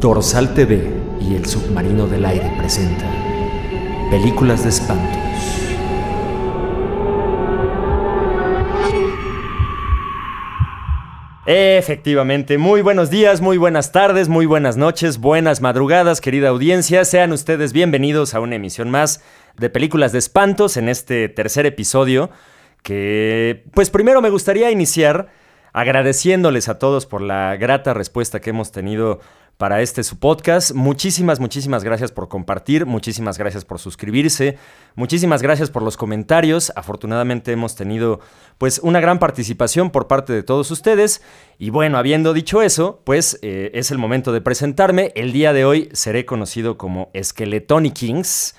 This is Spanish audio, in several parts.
Dorsal TV y El Submarino del Aire presenta Películas de Espantos. Efectivamente, muy buenos días, muy buenas tardes, muy buenas noches, buenas madrugadas, querida audiencia, sean ustedes bienvenidos a una emisión más de Películas de Espantos en este tercer episodio que, pues primero me gustaría iniciar agradeciéndoles a todos por la grata respuesta que hemos tenido para este su podcast. Muchísimas, muchísimas gracias por compartir, muchísimas gracias por suscribirse, muchísimas gracias por los comentarios. Afortunadamente hemos tenido pues una gran participación por parte de todos ustedes. Y bueno, habiendo dicho eso, pues eh, es el momento de presentarme. El día de hoy seré conocido como Skeletoni Kings.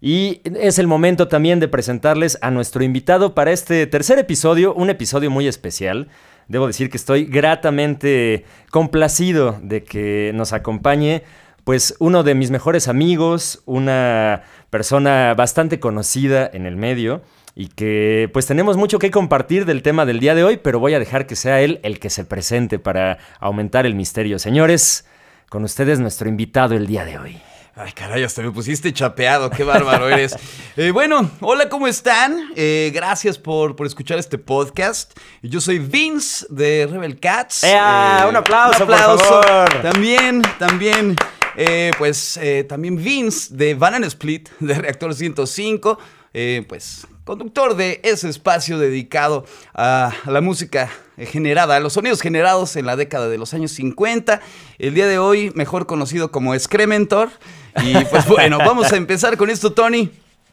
Y es el momento también de presentarles a nuestro invitado para este tercer episodio, un episodio muy especial debo decir que estoy gratamente complacido de que nos acompañe pues uno de mis mejores amigos, una persona bastante conocida en el medio y que pues tenemos mucho que compartir del tema del día de hoy, pero voy a dejar que sea él el que se presente para aumentar el misterio. Señores, con ustedes nuestro invitado el día de hoy. Ay, caray, hasta me pusiste chapeado, qué bárbaro eres. Eh, bueno, hola, ¿cómo están? Eh, gracias por, por, escuchar este podcast. Yo soy Vince de Rebel Cats. Eh, un aplauso, un Por También, también. pues también Vince de Banana Split de Reactor 105. pues conductor de ese espacio dedicado a la música generada, a los sonidos generados en la década de los años 50, el día de hoy mejor conocido como Excrementor. Y pues bueno, vamos a empezar con esto, Tony.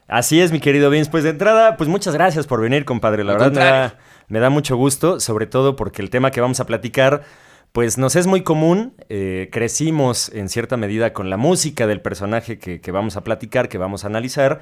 Así es, mi querido Vince. Pues de entrada, pues muchas gracias por venir, compadre. La verdad me da, mucho gusto, sobre todo porque el tema que vamos a platicar, pues nos es muy común. Eh, crecimos en cierta medida con la música del personaje que vamos a platicar, que vamos a analizar.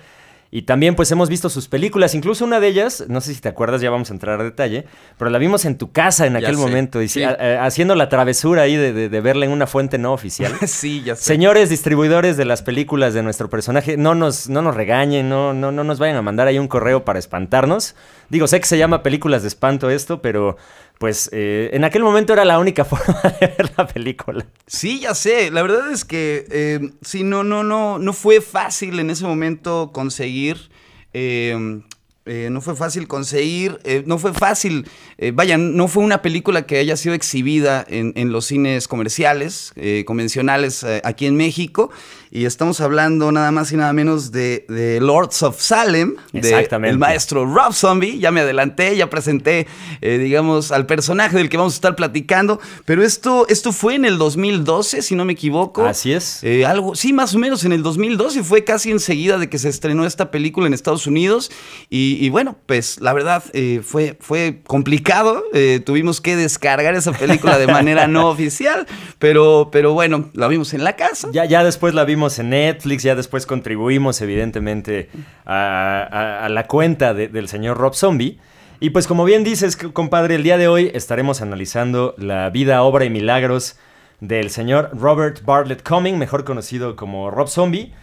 Y también pues hemos visto sus películas, incluso una de ellas, no sé si te acuerdas, ya vamos a entrar a detalle, pero la vimos en tu casa en aquel momento, y eh, haciendo la travesura ahí de, de, verla en una fuente no oficial. sí, ya sé. Señores distribuidores de las películas de nuestro personaje, no nos, no nos regañen, no, no, no nos vayan a mandar ahí un correo para espantarnos. Digo, sé que se llama películas de espanto esto, pero pues eh, en aquel momento era la única forma de ver la película. Sí, ya sé. La verdad es que si eh, sí, no, no, no, no fue fácil en ese momento conseguir eh, eh, no fue fácil conseguir, eh, no fue fácil, vayan, eh, vaya, no fue una película que haya sido exhibida en, los cines comerciales, convencionales aquí en México. Y estamos hablando nada más y nada menos de, de Lords of Salem, del maestro Rob Zombie. Ya me adelanté, ya presenté, digamos, al personaje del que vamos a estar platicando. Pero esto, esto fue en el 2012, si no me equivoco. Así es. algo, sí, más o menos en el 2012, fue casi enseguida de que se estrenó esta película en Estados Unidos. Y y, bueno, pues la verdad eh, fue, fue complicado. Eh, tuvimos que descargar esa película de manera no oficial, pero, pero bueno, la vimos en la casa. Ya, ya después la vimos en Netflix, ya después contribuimos evidentemente a, la cuenta del señor Rob Zombie. Y pues como bien dices, compadre, el día de hoy estaremos analizando la vida, obra y milagros del señor Robert Bartlett Cumming, mejor conocido como Rob Zombie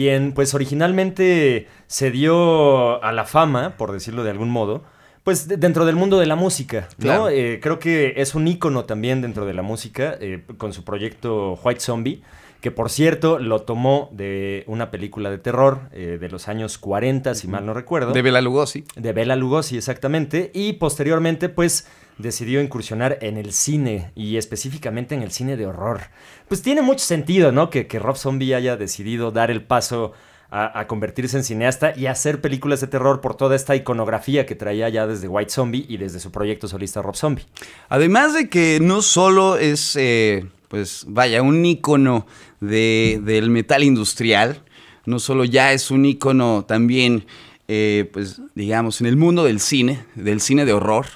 bien pues originalmente se dio a la fama, por decirlo de algún modo, pues dentro del mundo de la música, ¿no? Eh, creo que es un ícono también dentro de la música eh, con su proyecto White Zombie, que por cierto lo tomó de una película de terror eh, de los años 40, si mal no recuerdo. De Bela Lugosi. De Bela Lugosi, exactamente. Y posteriormente, pues decidió incursionar en el cine y específicamente en el cine de horror. Pues tiene mucho sentido, ¿no? Que, Rob Zombie haya decidido dar el paso a, convertirse en cineasta y hacer películas de terror por toda esta iconografía que traía ya desde White Zombie y desde su proyecto solista Rob Zombie. Además de que no solo es, eh, pues vaya, un ícono del metal industrial, no solo ya es un ícono también, eh, pues digamos, en el mundo del cine, del cine de horror,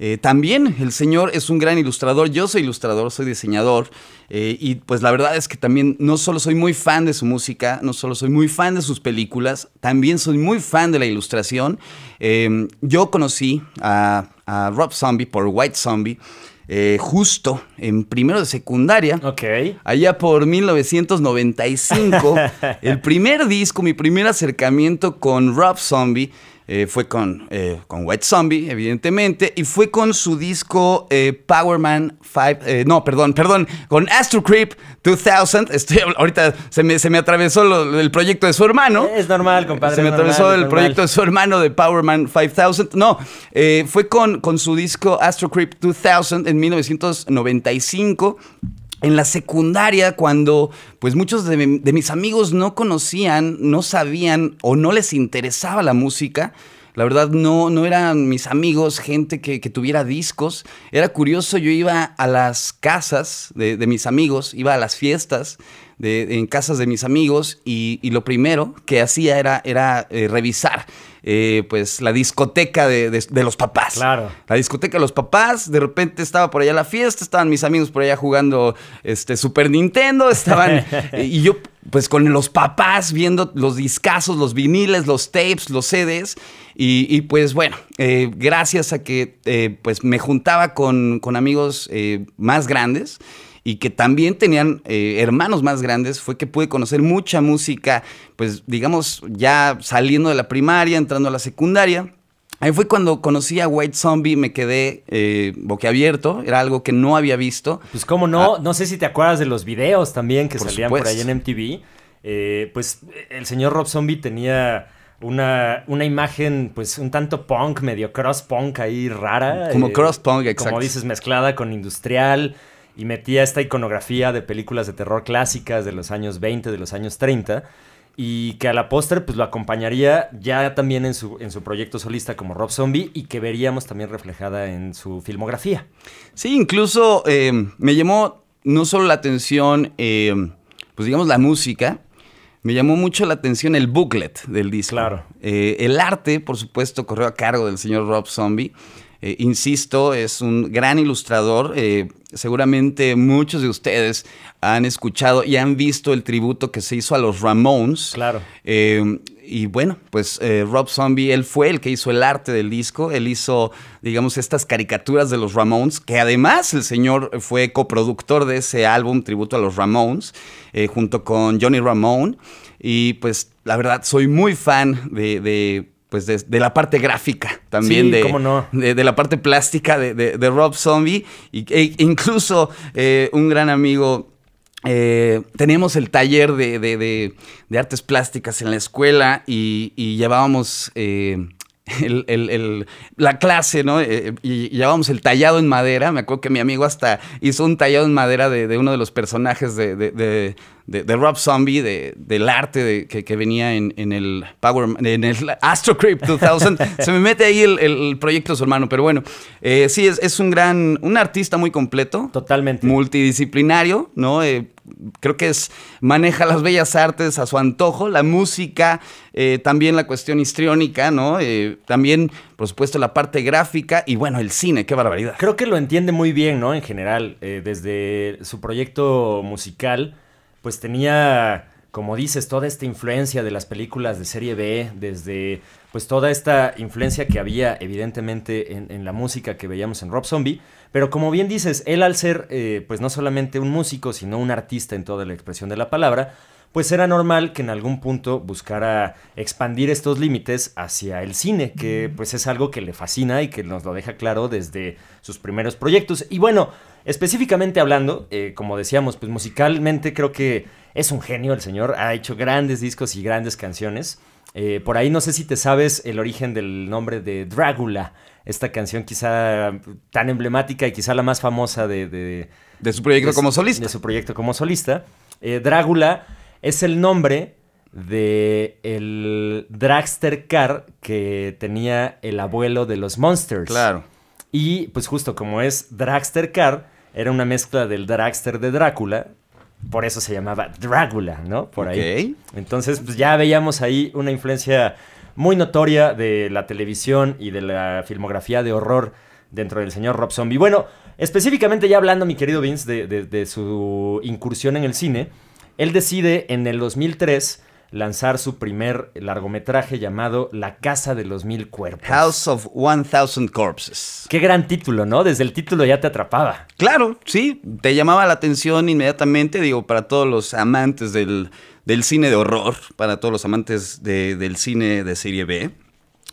eh, también el señor es un gran ilustrador, yo soy ilustrador, soy diseñador eh, y pues la verdad es que también no solo soy muy fan de su música, no solo soy muy fan de sus películas, también soy muy fan de la ilustración. Em, yo conocí a, Rob Zombie por White Zombie. Eh, justo en primero de secundaria, okay. allá por 1995, el primer disco, mi primer acercamiento con Rob Zombie eh, fue con, eh, con White Zombie, evidentemente, y fue con su disco Powerman eh, Power Man 5, no, perdón, perdón, con Astro Creep 2000. ahorita se me, atravesó el proyecto de su hermano. Es normal, compadre. Se me atravesó el proyecto de su hermano de Power Man 5000. No, fue con, con su disco Astro Creep 2000 en 1995 en la secundaria, cuando pues muchos de, mis amigos no conocían, no sabían o no les interesaba la música, la verdad no, no eran mis amigos gente que, tuviera discos. Era curioso, yo iba a las casas de, de mis amigos, iba a las fiestas en casas de mis amigos y, lo primero que hacía era, era eh, revisar eh, pues la discoteca de, los papás. Claro. La discoteca de los papás, de repente estaba por allá la fiesta, estaban mis amigos por allá jugando este, Super Nintendo, estaban... y yo pues con los papás viendo los discazos, los viniles, los tapes, los CDs. Y, pues bueno, eh, gracias a que pues me juntaba con, amigos más grandes y que también tenían eh, hermanos más grandes, fue que pude conocer mucha música, pues digamos, ya saliendo de la primaria, entrando a la secundaria. Ahí fue cuando conocí a White Zombie, me quedé eh, boquiabierto, era algo que no había visto. Pues cómo no, ah. no sé si te acuerdas de los videos también que salían por ahí en MTV. Eh, pues el señor Rob Zombie tenía una, una imagen, pues un tanto punk, medio cross punk ahí rara. Como eh, cross punk, exacto. Como dices, mezclada con industrial y metía esta iconografía de películas de terror clásicas de los años 20, de los años 30 y que a la postre pues lo acompañaría ya también en su, proyecto solista como Rob Zombie y que veríamos también reflejada en su filmografía. Sí, incluso eh, me llamó no solo la atención, eh, pues digamos la música, me llamó mucho la atención el booklet del disco. Claro. Eh, el arte, por supuesto, corrió a cargo del señor Rob Zombie. Eh, insisto, es un gran ilustrador. Eh, seguramente muchos de ustedes han escuchado y han visto el tributo que se hizo a los Ramones. Claro. Eh, y bueno, pues Rob Zombie, él fue el que hizo el arte del disco. Él hizo, digamos, estas caricaturas de los Ramones, que además el señor fue coproductor de ese álbum tributo a los Ramones, junto con Johnny Ramone. Y pues la verdad, soy muy fan de pues de, la parte gráfica también de, cómo no. de, la parte plástica de, de Rob Zombie y, e incluso eh, un gran amigo eh, teníamos el taller de, artes plásticas en la escuela y, llevábamos eh, el, el, el, la clase, ¿no? Eh, y llevábamos el tallado en madera. Me acuerdo que mi amigo hasta hizo un tallado en madera de, de uno de los personajes de, de, de Rob Zombie, del arte que, que, venía en, en, el Power, en el Astro 2000. Se me mete ahí el, proyecto su hermano, pero bueno, eh, sí, es, es, un gran, un artista muy completo. Totalmente. Multidisciplinario, ¿no? Eh, creo que es, maneja las bellas artes a su antojo, la música, eh, también la cuestión histriónica, ¿no? Eh, también, por supuesto, la parte gráfica y bueno, el cine, qué barbaridad. Creo que lo entiende muy bien, ¿no? En general, eh, desde su proyecto musical, pues tenía, como dices, toda esta influencia de las películas de serie B, desde pues, toda esta influencia que había evidentemente en la música que veíamos en Rob Zombie pero como bien dices, él al ser eh, pues no solamente un músico, sino un artista en toda la expresión de la palabra, pues era normal que en algún punto buscara expandir estos límites hacia el cine, que pues es algo que le fascina y que nos lo deja claro desde sus primeros proyectos. Y bueno, específicamente hablando, eh, como decíamos, pues musicalmente creo que es un genio el señor, ha hecho grandes discos y grandes canciones. Eh, por ahí no sé si te sabes el origen del nombre de Drácula esta canción quizá tan emblemática y quizá la más famosa de... De, su proyecto como solista. De su proyecto como solista. Eh, Drácula es el nombre de el dragster car que tenía el abuelo de los Monsters. Claro. Y pues justo como es dragster car, era una mezcla del dragster de Drácula, por eso se llamaba Drácula, ¿no? Por ahí. Entonces, pues ya veíamos ahí una influencia muy notoria de la televisión y de la filmografía de horror dentro del señor Rob Zombie. Bueno, específicamente ya hablando, mi querido Vince, de, su incursión en el cine, él decide en el 2003 lanzar su primer largometraje llamado La Casa de los Mil Cuerpos. House of One Thousand Corpses. Qué gran título, ¿no? Desde el título ya te atrapaba. Claro, sí, te llamaba la atención inmediatamente, digo, para todos los amantes del, cine de horror, para todos los amantes del cine de serie B,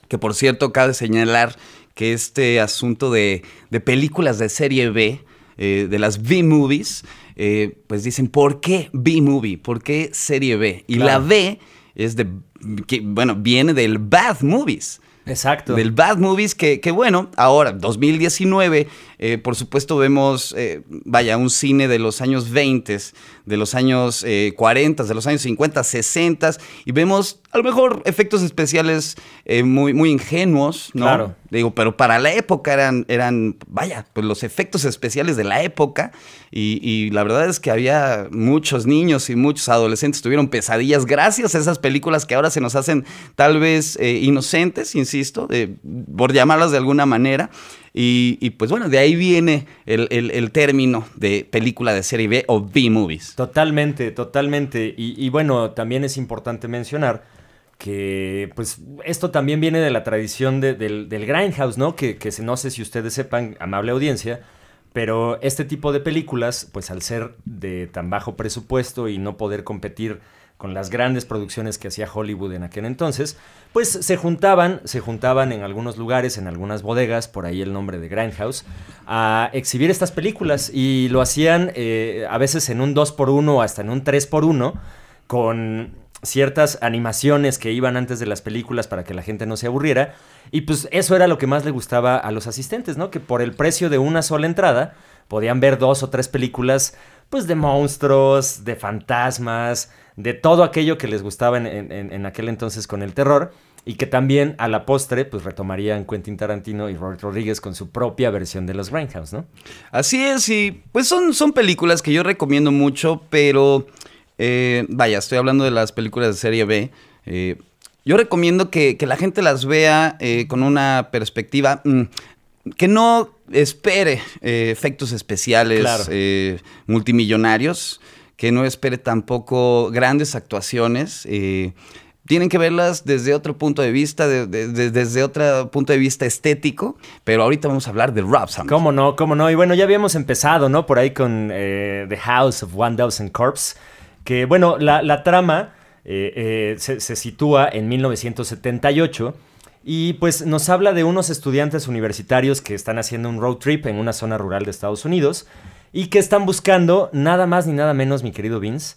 que por cierto, cabe señalar que este asunto de, de películas de serie B, eh, de las B-movies, eh, pues dicen, ¿por qué B-movie? ¿Por qué serie B? Y la B es de, bueno, viene del Bad Movies. Exacto. Del Bad Movies, que, bueno, ahora, 2019, eh, por supuesto vemos, eh, vaya, un cine de los años 20, de los años 40, eh, de los años 50, 60, y vemos a lo mejor efectos especiales eh, muy, muy ingenuos, ¿no? Claro. Digo, pero para la época eran, eran vaya, pues los efectos especiales de la época, y, la verdad es que había muchos niños y muchos adolescentes tuvieron pesadillas gracias a esas películas que ahora se nos hacen tal vez eh, inocentes, insisto, por llamarlas de alguna manera. Y, pues bueno, de ahí viene el, término de película de serie B o B-movies. Totalmente, totalmente. Y, bueno, también es importante mencionar que pues esto también viene de la tradición del, del, Grindhouse, ¿no? Que, que no sé si ustedes sepan, amable audiencia, pero este tipo de películas, pues al ser de tan bajo presupuesto y no poder competir con las grandes producciones que hacía Hollywood en aquel entonces, pues se juntaban, se juntaban en algunos lugares, en algunas bodegas, por ahí el nombre de Grindhouse, a exhibir estas películas y lo hacían eh, a veces en un 2x1 o hasta en un 3x1 con ciertas animaciones que iban antes de las películas para que la gente no se aburriera. Y pues eso era lo que más le gustaba a los asistentes, ¿no? Que por el precio de una sola entrada podían ver dos o tres películas pues de monstruos, de fantasmas, de todo aquello que les gustaba en, aquel entonces con el terror y que también a la postre pues retomarían Quentin Tarantino y Robert Rodríguez con su propia versión de los Grindhouse, ¿no? Así es, y pues son, son películas que yo recomiendo mucho, pero eh, vaya, estoy hablando de las películas de serie B. Eh, yo recomiendo que, la gente las vea eh, con una perspectiva mm, que no espere eh, efectos especiales eh, multimillonarios, que no espere tampoco grandes actuaciones. Eh, tienen que verlas desde otro punto de vista, desde otro punto de vista estético, pero ahorita vamos a hablar de rap Cómo no, cómo no. Y bueno, ya habíamos empezado, ¿no? Por ahí con The House of One Thousand Corps, que bueno, la, trama se, se sitúa en 1978 y pues nos habla de unos estudiantes universitarios que están haciendo un road trip en una zona rural de Estados Unidos y que están buscando nada más ni nada menos, mi querido Vince,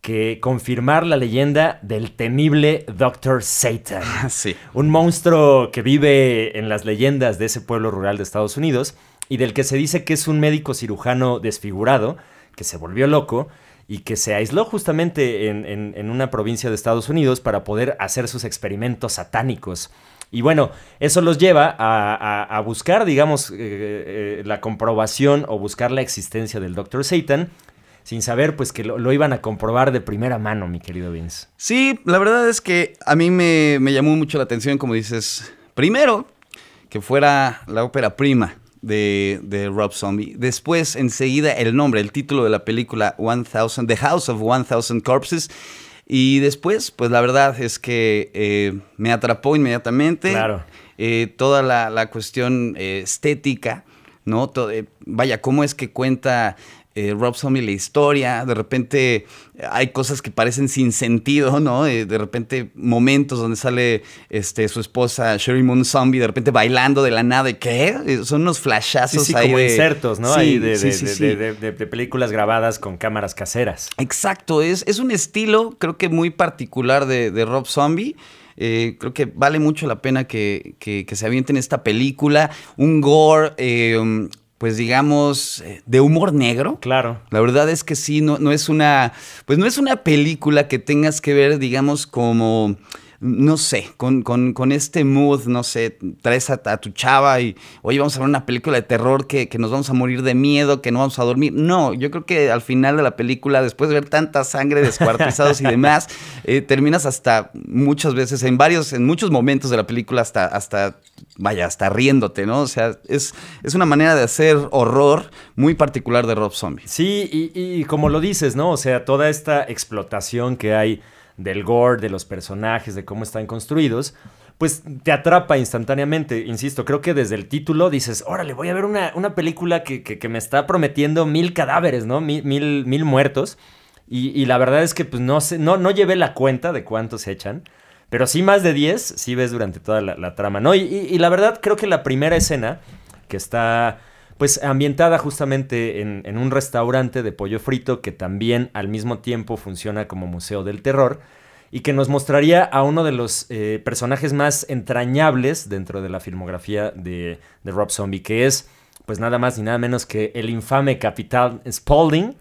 que confirmar la leyenda del temible Dr. Satan. Sí. Un monstruo que vive en las leyendas de ese pueblo rural de Estados Unidos y del que se dice que es un médico cirujano desfigurado, que se volvió loco y que se aisló justamente en, en una provincia de Estados Unidos para poder hacer sus experimentos satánicos y bueno, eso los lleva a, buscar, digamos, eh, eh, la comprobación o buscar la existencia del Dr. Satan, sin saber pues que lo, iban a comprobar de primera mano, mi querido Vince. Sí, la verdad es que a mí me, llamó mucho la atención, como dices, primero, que fuera la ópera prima. De, Rob Zombie. Después, enseguida, el nombre, el título de la película The House of One Corpses. Y después, pues la verdad es que eh, me atrapó inmediatamente. Claro. Eh, toda la, cuestión eh, estética, ¿no? vaya, cómo es que cuenta eh, Rob Zombie la historia, de repente hay cosas que parecen sin sentido, ¿no? Eh, de repente momentos donde sale este, su esposa Sherry Moon Zombie, de repente bailando de la nada, ¿qué? Eh, son unos flashazos sí, ahí como de... insertos, ¿no? de, películas grabadas con cámaras caseras. Exacto, es, es un estilo creo que muy particular de, Rob Zombie. creo que vale mucho la pena que, que, se avienten esta película. Un gore pues digamos, eh, de humor negro. Claro. La verdad es que sí, no, no es una, pues no es una película que tengas que ver, digamos, como no sé, con, este mood, no sé, traes a, tu chava y, oye, vamos a ver una película de terror que, nos vamos a morir de miedo, que no vamos a dormir. No, yo creo que al final de la película, después de ver tanta sangre, descuartizados y demás, eh, terminas hasta muchas veces, en varios, en muchos momentos de la película, hasta, hasta vaya, hasta riéndote, ¿no? O sea, es, es una manera de hacer horror muy particular de Rob Zombie. Sí, y, y como lo dices, ¿no? O sea, toda esta explotación que hay del gore, de los personajes, de cómo están construidos, pues te atrapa instantáneamente. Insisto, creo que desde el título dices, órale, voy a ver una, película que, me está prometiendo mil cadáveres, ¿no? Mil, muertos. Y, la verdad es que pues, no, sé, no, no llevé la cuenta de cuántos echan. Pero sí más de 10, sí ves durante toda la, trama, ¿no? y, la verdad creo que la primera escena que está pues ambientada justamente en, un restaurante de pollo frito que también al mismo tiempo funciona como museo del terror y que nos mostraría a uno de los eh, personajes más entrañables dentro de la filmografía de, Rob Zombie, que es, pues nada más ni nada menos que el infame Capital Spaulding,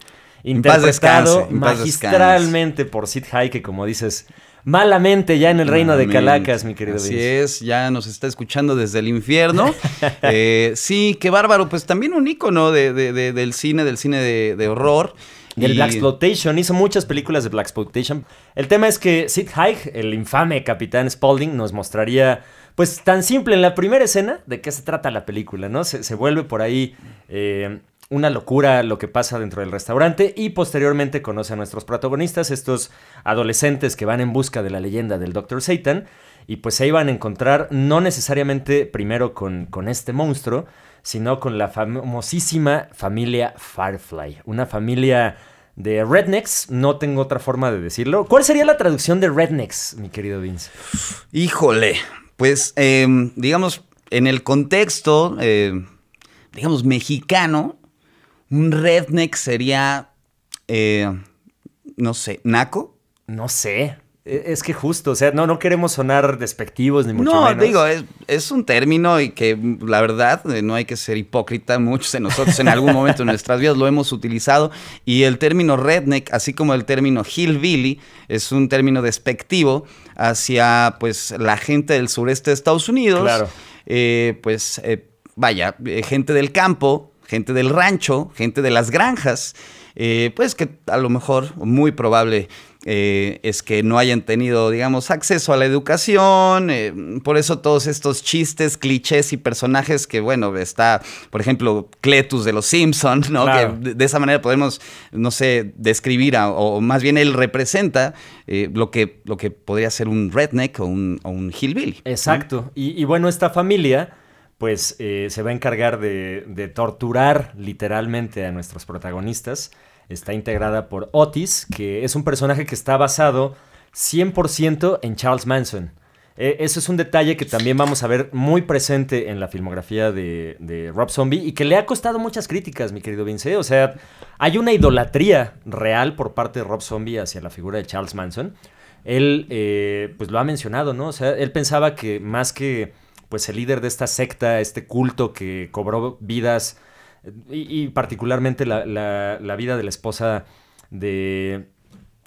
interpretado magistralmente por Sid High, que como dices, malamente ya en el reino de Calacas, mi querido Así es, ya nos está escuchando desde el infierno. Eh, sí, qué bárbaro, pues también un icono del cine, del cine de, horror. Y el Black Exploitation, hizo muchas películas de Black Exploitation. El tema es que Sid Haig, el infame capitán Spaulding, nos mostraría pues tan simple en la primera escena de qué se trata la película, ¿no? Se, vuelve por ahí eh, una locura lo que pasa dentro del restaurante y posteriormente conoce a nuestros protagonistas, estos adolescentes que van en busca de la leyenda del Dr. Satan y pues se iban a encontrar no necesariamente primero con, con este monstruo, sino con la famosísima familia Firefly, una familia de rednecks, no tengo otra forma de decirlo. ¿Cuál sería la traducción de rednecks, mi querido Vince? Híjole, pues em, digamos, en el contexto... Eh, digamos, mexicano, un redneck sería, eh, no sé, naco. No sé. E, es que justo, o sea, no, no queremos sonar despectivos ni mucho menos. No, digo, es, un término y que la verdad eh, no hay que ser hipócrita. Muchos de nosotros en algún momento de nuestras vidas lo hemos utilizado. Y el término redneck, así como el término hillbilly, es un término despectivo hacia pues la gente del sureste de Estados Unidos. Claro. Eh, pues vaya, gente del campo gente del rancho, gente de las granjas, eh, pues que a lo mejor, muy probable, eh, es que no hayan tenido, digamos, acceso a la educación. Eh, por eso todos estos chistes, clichés y personajes que, bueno, está, por ejemplo, Cletus de los Simpsons, ¿no? Que de, esa manera podemos, no sé, describir, a, o más bien él representa lo, que, lo que podría ser un redneck o un, o hillbilly. Exacto. Y, y bueno, esta familia pues eh, se va a encargar de, torturar literalmente a nuestros protagonistas. Está integrada por Otis, que es un personaje que está basado 100% en Charles Manson. Eh, eso es un detalle que también vamos a ver muy presente en la filmografía de, Rob Zombie y que le ha costado muchas críticas, mi querido Vince. ¿eh? O sea, hay una idolatría real por parte de Rob Zombie hacia la figura de Charles Manson. Él, pues lo ha mencionado, ¿no? O sea, él pensaba que más que pues el líder de esta secta, este culto que cobró vidas eh, y, particularmente la, vida de la esposa de,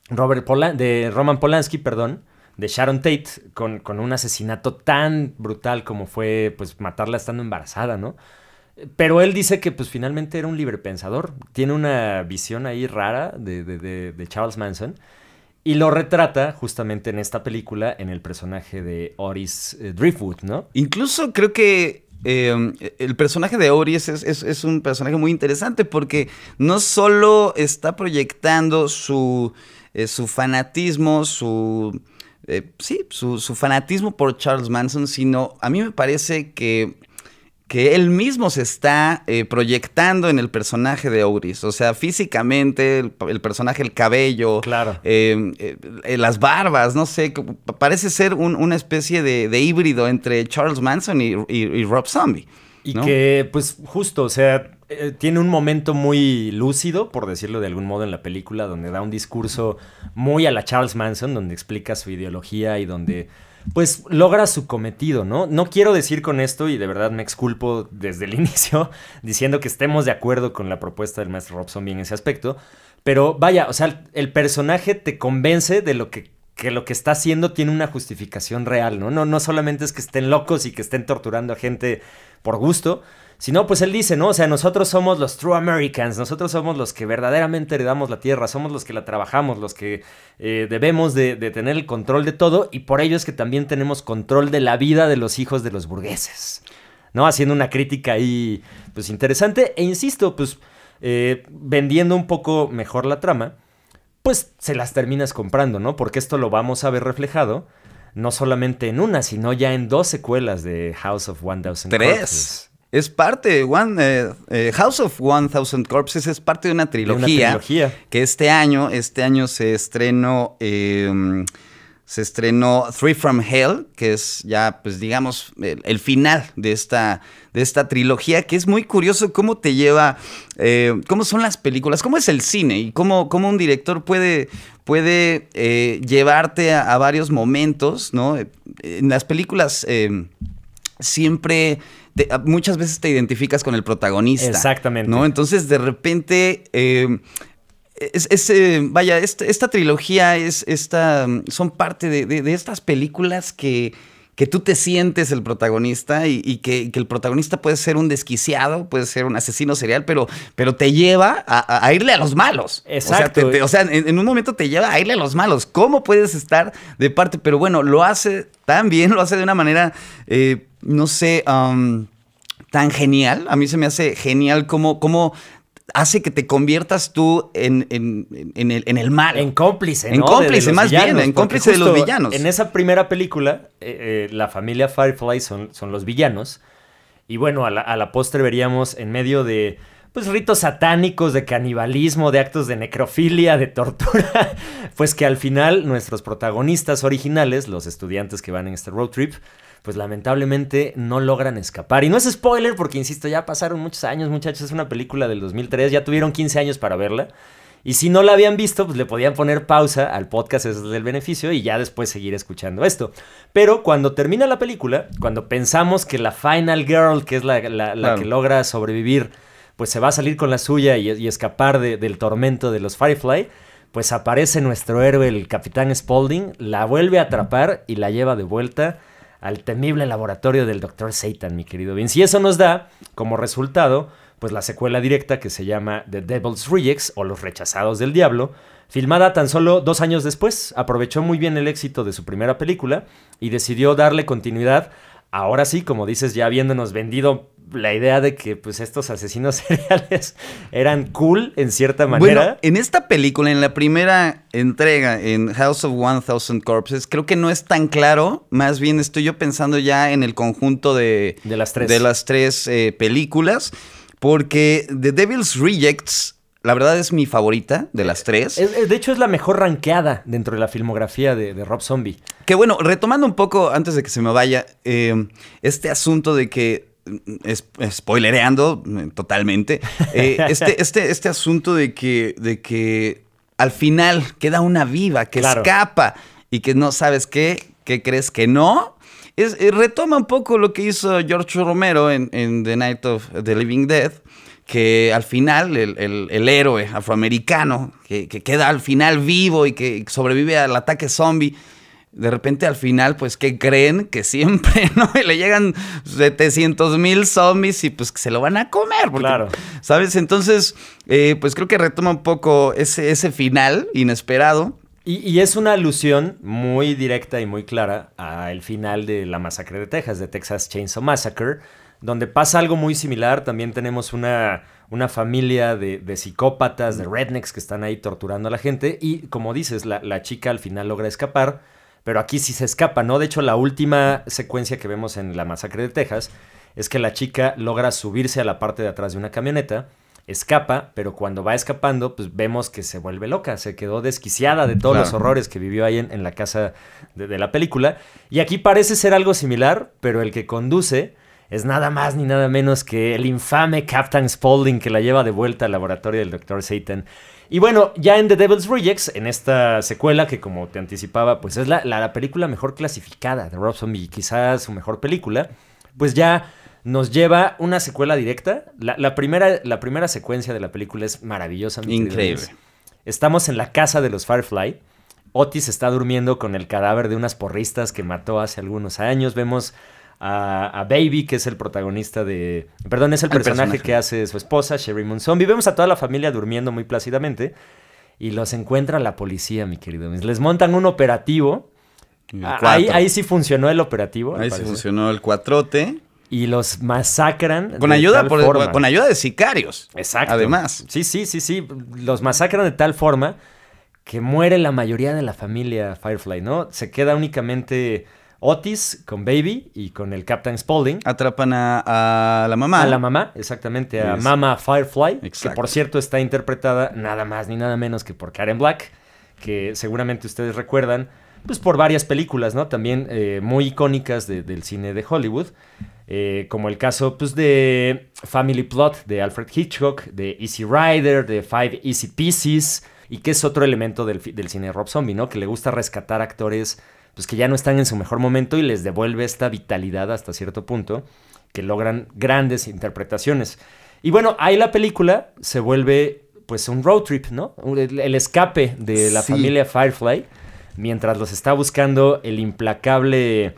Robert de Roman Polanski, perdón, de Sharon Tate, con, un asesinato tan brutal como fue pues matarla estando embarazada, ¿no? Pero él dice que pues finalmente era un librepensador, tiene una visión ahí rara de Charles Manson y lo retrata justamente en esta película en el personaje de Oris eh, Driftwood, ¿no? Incluso creo que em, el personaje de Oris es, un personaje muy interesante porque no solo está proyectando su, eh, su fanatismo, su, eh, sí, su fanatismo por Charles Manson, sino a mí me parece que que él mismo se está eh, proyectando en el personaje de Auris. O sea, físicamente, el, personaje, el cabello, em, eh, las barbas, no sé, parece ser una especie de, híbrido entre Charles Manson y, Rob Zombie. Y que, pues, justo, o sea, eh, tiene un momento muy lúcido, por decirlo de algún modo, en la película, donde da un discurso muy a la Charles Manson, donde explica su ideología y donde pues logra su cometido, ¿no? No quiero decir con esto, y de verdad me exculpo desde el inicio, diciendo que estemos de acuerdo con la propuesta del maestro Robson bien en ese aspecto, pero vaya, o sea, el personaje te convence de lo que, que lo que está haciendo tiene una justificación real, ¿no? No solamente es que estén locos y que estén torturando a gente por gusto, si no, pues él dice, ¿no? O sea, nosotros somos los true Americans, nosotros somos los que verdaderamente heredamos la tierra, somos los que la trabajamos, los que eh, debemos de, tener el control de todo y por ello es que también tenemos control de la vida de los hijos de los burgueses, ¿no? Haciendo una crítica ahí, pues interesante e insisto, pues... Eh, vendiendo un poco mejor la trama, pues se las terminas comprando, ¿no? Porque esto lo vamos a ver reflejado no solamente en una, sino ya en dos secuelas de House of One Thousand. Tres es parte, One, eh, eh, House of 1000 Corpses es parte de una trilogía, trilogía, que este año, este año se estrenó, em, se estrenó Three from Hell, que es ya, pues digamos, el, final de esta, de esta trilogía, que es muy curioso cómo te lleva, em, cómo son las películas, cómo es el cine y cómo, un director puede, puede eh, llevarte a, a, varios momentos, ¿no? En las películas em, siempre Ah, muchas veces te identificas con el protagonista. Exactamente. ¿no? Entonces, de repente. Eh, eh, vaya, esta, trilogía es esta, son parte de, estas películas que, tú te sientes el protagonista y, que, el protagonista puede ser un desquiciado, puede ser un asesino serial, pero, pero te lleva a, irle a los malos. Exacto. O sea, en, un momento te lleva a irle a los malos. ¿Cómo puedes estar de parte? Pero bueno, lo hace también, lo hace de una manera eh, no sé, tan genial. A mí se me hace genial cómo, cómo hace que te conviertas tú en, en, el, en mal. En cómplice, ¿no? En cómplice, más bien, en cómplice de los villanos. En esa primera película, eh, eh, la familia Firefly son, son, los villanos. Y bueno, a la, a la postre veríamos en medio de pues ritos satánicos, de canibalismo, de actos de necrofilia, de tortura, pues que al final nuestros protagonistas originales, los estudiantes que van en este road trip, pues lamentablemente no logran escapar. Y no es spoiler porque, insisto, ya pasaron muchos años, muchachos, es una película del 2003, ya tuvieron 15 años para verla. Y si no la habían visto, pues le podían poner pausa al podcast, ese el beneficio, y ya después seguir escuchando esto. Pero cuando termina la película, cuando pensamos que la Final Girl, que es la, que logra sobrevivir, pues se va a salir con la suya y, escapar del tormento de los Firefly, pues aparece nuestro héroe, el Capitán Spaulding, la vuelve a atrapar y la lleva de vuelta al temible laboratorio del Dr. Satan, mi querido bien. Si eso nos da como resultado pues la secuela directa que se llama The Devil's Rejects o Los Rechazados del Diablo, filmada tan solo dos años después, aprovechó muy bien el éxito de su primera película y decidió darle continuidad, ahora sí, como dices, ya habiéndonos vendido la idea de que pues estos asesinos seriales eran cool en cierta manera. Bueno, en esta película, en la primera entrega, en House of 1000 Corpses, creo que no es tan claro. Más bien estoy yo pensando ya en el conjunto de, de las tres, de las tres eh, películas. Porque The Devil's Rejects la verdad es mi favorita de las tres. de hecho, es la mejor ranqueada dentro de la filmografía de, Rob Zombie. Que bueno, retomando un poco, antes de que se me vaya, eh, este asunto de que es, spoilereando mm, totalmente, eh, este, este, este asunto de que, de que al final queda una viva que escapa y que no sabes qué, que crees que no. Es, eh, retoma un poco lo que hizo George Romero en, The Night of the Living Dead, que al final el, héroe afroamericano, que, que, queda al final vivo y que sobrevive al ataque zombie, de repente al final, pues, que creen? Que siempre, ¿no? le llegan 700 mil zombies y pues que se lo van a comer. claro. ¿Sabes? Entonces, eh, pues creo que retoma un poco ese, final inesperado. Y, es una alusión muy directa y muy clara al final de la masacre de Texas, de Texas Chainsaw Massacre, donde pasa algo muy similar. También tenemos una, una familia de, psicópatas, de rednecks que están ahí torturando a la gente. Y como dices, la, la chica al final logra escapar pero aquí sí se escapa, ¿no? De hecho, la última secuencia que vemos en la masacre de Texas es que la chica logra subirse a la parte de atrás de una camioneta, escapa, pero cuando va escapando, pues vemos que se vuelve loca, se quedó desquiciada de todos los horrores que vivió ahí en, la casa de, de, la película. Y aquí parece ser algo similar, pero el que conduce es nada más ni nada menos que el infame Captain Spaulding que la lleva de vuelta al laboratorio del Dr. Satan. Y bueno, ya en The Devil's Rejects, en esta secuela que como te anticipaba, pues es la, película mejor clasificada de Rob Zombie, quizás su mejor película, pues ya nos lleva una secuela directa. La, primera, la primera secuencia de la película es maravillosa. Increíble. Estamos en la casa de los Firefly. Otis está durmiendo con el cadáver de unas porristas que mató hace algunos años. Vemos a, Baby, que es el protagonista de. Perdón, es el, ah, personaje, que hace su esposa, Sherry Monson. Vivemos a toda la familia durmiendo muy plácidamente y los encuentra la policía, mi querido. Les montan un operativo. Ah, ahí, sí funcionó el operativo. Ahí sí funcionó el cuatrote. Y los masacran. Con, ayuda, con ayuda de sicarios. Exacto. Además. Sí, sí, sí, sí. Los masacran de tal forma que muere la mayoría de la familia Firefly, ¿no? Se queda únicamente Otis con Baby y con el Captain Spaulding. Atrapan a, la mamá. A la mamá, exactamente, a Mama Firefly, que por cierto está interpretada nada más ni nada menos que por Karen Black, que seguramente ustedes recuerdan, pues por varias películas, ¿no? También eh, muy icónicas del cine de Hollywood. Eh, como el caso pues, de Family Plot de Alfred Hitchcock, de Easy Rider, de Five Easy Pieces, y que es otro elemento del, cine Rob Zombie, ¿no? Que le gusta rescatar actores pues que ya no están en su mejor momento y les devuelve esta vitalidad hasta cierto punto, que logran grandes interpretaciones. Y bueno, ahí la película se vuelve pues un road trip, ¿no? El, escape de la familia Firefly, mientras los está buscando el implacable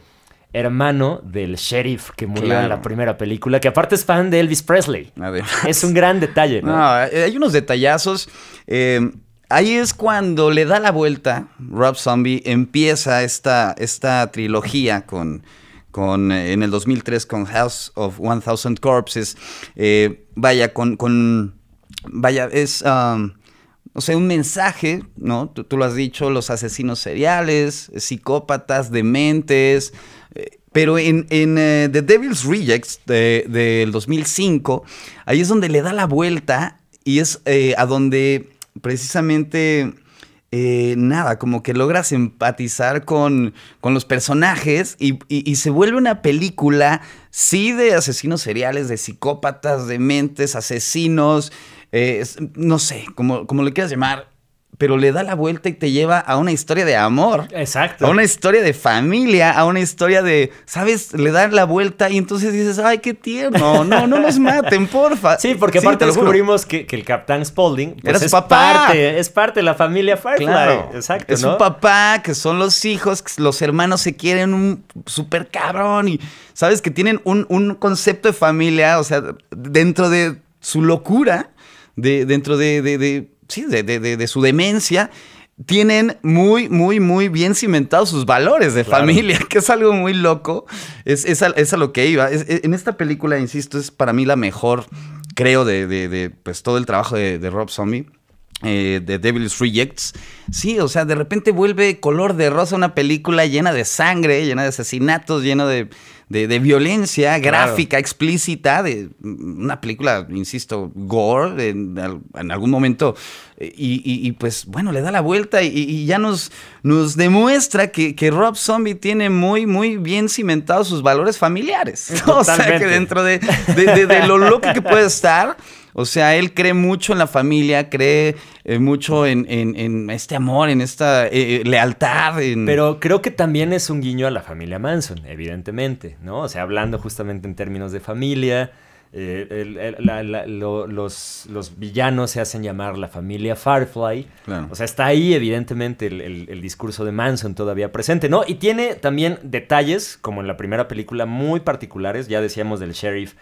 hermano del sheriff que murió en la primera película, que aparte es fan de Elvis Presley. Es un gran detalle, ¿no? no eh, hay unos detallazos. Eh, Ahí es cuando le da la vuelta, Rob Zombie empieza esta, esta trilogía con, eh, en el 2003 con House of 1000 Corpses, eh, vaya, con, con, vaya, es, um, o sea, un mensaje, ¿no? Tú, lo has dicho, los asesinos seriales, psicópatas, dementes, eh, pero en, The Devil's Rejects del 2005, ahí es donde le da la vuelta y es a donde precisamente... Eh, nada, como que logras empatizar con, los personajes y, se vuelve una película, sí, de asesinos seriales, de psicópatas, de mentes, asesinos, eh, no sé, como, como le quieras llamar, pero le da la vuelta y te lleva a una historia de amor. Exacto. A una historia de familia, a una historia de, ¿sabes? Le dan la vuelta y entonces dices, ay, qué tierno, no, no nos maten, porfa. Sí, porque descubrimos que, el Capitán Spaulding pues, Era es Parte, es parte de la familia Firefly. Exacto, Es un papá, que son los hijos, los hermanos se quieren un súper cabrón y, ¿sabes? Que tienen un, concepto de familia, o sea, dentro de su locura, de, dentro de sí, de, su demencia, tienen muy, muy, muy bien cimentados sus valores de familia, que es algo muy loco. Es, es, a, lo que iba. E, en esta película, insisto, es para mí la mejor, creo, de, pues, todo el trabajo de, Rob Zombie. Eh, de Devil's Rejects. Sí, o sea, de repente vuelve color de rosa una película llena de sangre, llena de asesinatos, llena de de, violencia gráfica, explícita, de una película, insisto, gore, en, algún momento. Y, pues bueno, le da la vuelta y, ya nos, nos demuestra que, Rob Zombie tiene muy, muy bien cimentados sus valores familiares. O sea, que dentro de lo loco que puede estar o sea, él cree mucho en la familia, cree eh, mucho en, este amor, en esta eh, eh, lealtad. Pero creo que también es un guiño a la familia Manson, evidentemente, ¿no? O sea, hablando justamente en términos de familia. los, villanos se hacen llamar la familia Firefly. O sea, está ahí evidentemente el, el, discurso de Manson todavía presente, ¿no? Y tiene también detalles, como en la primera película, muy particulares. Ya decíamos del sheriff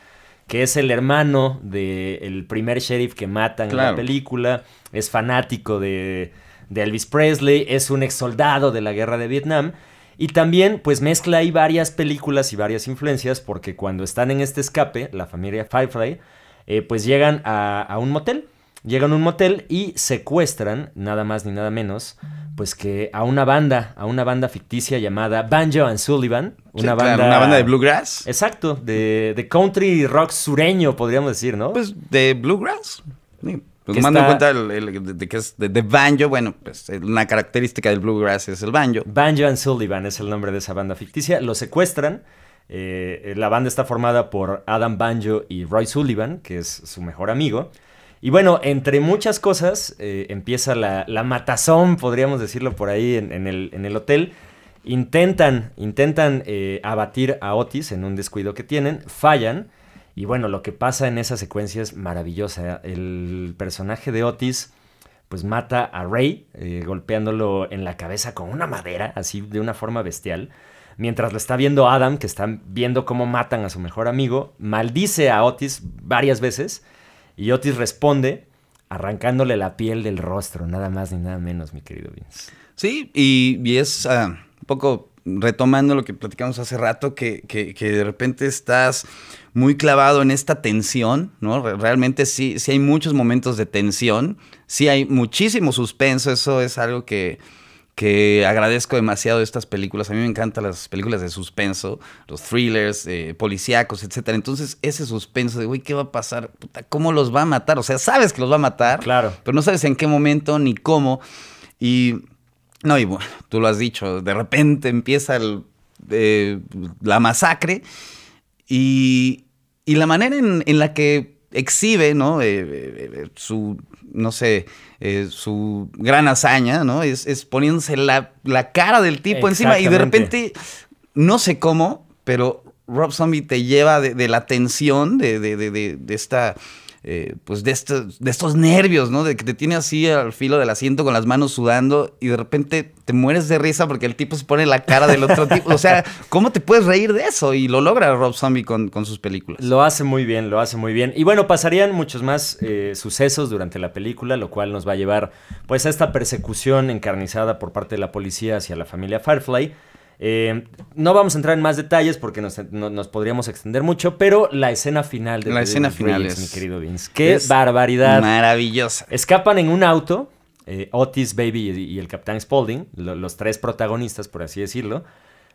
que es el hermano del primer sheriff que matan en la película, es fanático de, Elvis Presley, es un ex soldado de la guerra de Vietnam. Y también, pues mezcla ahí varias películas y varias influencias, porque cuando están en este escape, la familia Firefly, eh, pues llegan a, un motel Llegan a un motel y secuestran, nada más ni nada menos, pues que a una banda, a una banda ficticia llamada Banjo and Sullivan. Una, banda, una de bluegrass. Exacto, de, country rock sureño, podríamos decir, ¿no? Pues de bluegrass. Pues tomando en cuenta de, que es de, banjo, bueno, pues una característica del bluegrass es el banjo. Banjo and Sullivan es el nombre de esa banda ficticia. Lo secuestran. Eh, eh, la banda está formada por Adam Banjo y Roy Sullivan, que es su mejor amigo. Y bueno, entre muchas cosas, eh, empieza la, matazón, podríamos decirlo por ahí, en, el, hotel. Intentan, intentan eh, abatir a Otis en un descuido que tienen, fallan. Y bueno, lo que pasa en esa secuencia es maravillosa. El personaje de Otis pues mata a Rey eh, golpeándolo en la cabeza con una madera, así de una forma bestial. Mientras lo está viendo Adam, que está viendo cómo matan a su mejor amigo, maldice a Otis varias veces y Otis responde arrancándole la piel del rostro, nada más ni nada menos, mi querido Vince. Sí, y, es ah, un poco retomando lo que platicamos hace rato, que, que, que, de repente estás muy clavado en esta tensión, ¿no? Realmente sí, sí hay muchos momentos de tensión, sí hay muchísimo suspenso, eso es algo que que agradezco demasiado estas películas. A mí me encantan las películas de suspenso, los thrillers, eh, policíacos, etc. Entonces, ese suspenso de, güey, ¿qué va a pasar? Puta, ¿Cómo los va a matar? O sea, sabes que los va a matar, claro. pero no sabes en qué momento ni cómo. Y, no, y bueno, tú lo has dicho, de repente empieza el, eh, la masacre y, y, la manera en, la que exhibe, ¿no? Eh, su no sé, eh, su gran hazaña, ¿no? Es, es poniéndose la, cara del tipo encima y de repente, no sé cómo, pero Rob Zombie te lleva de, de la tensión de, de, de esta eh, pues de estos, de estos nervios, ¿no? De que te tiene así al filo del asiento con las manos sudando y de repente te mueres de risa porque el tipo se pone la cara del otro tipo. O sea, ¿cómo te puedes reír de eso? Y lo logra Rob Zombie con, sus películas. Lo hace muy bien, lo hace muy bien. Y bueno, pasarían muchos más eh, sucesos durante la película, lo cual nos va a llevar pues a esta persecución encarnizada por parte de la policía hacia la familia Firefly eh, no vamos a entrar en más detalles porque nos, podríamos extender mucho, pero la escena final de la escena final es, mi querido Vince, qué barbaridad, maravillosa. Escapan en un auto, eh, Otis, Baby y, el Capitán Spaulding, los tres protagonistas por así decirlo,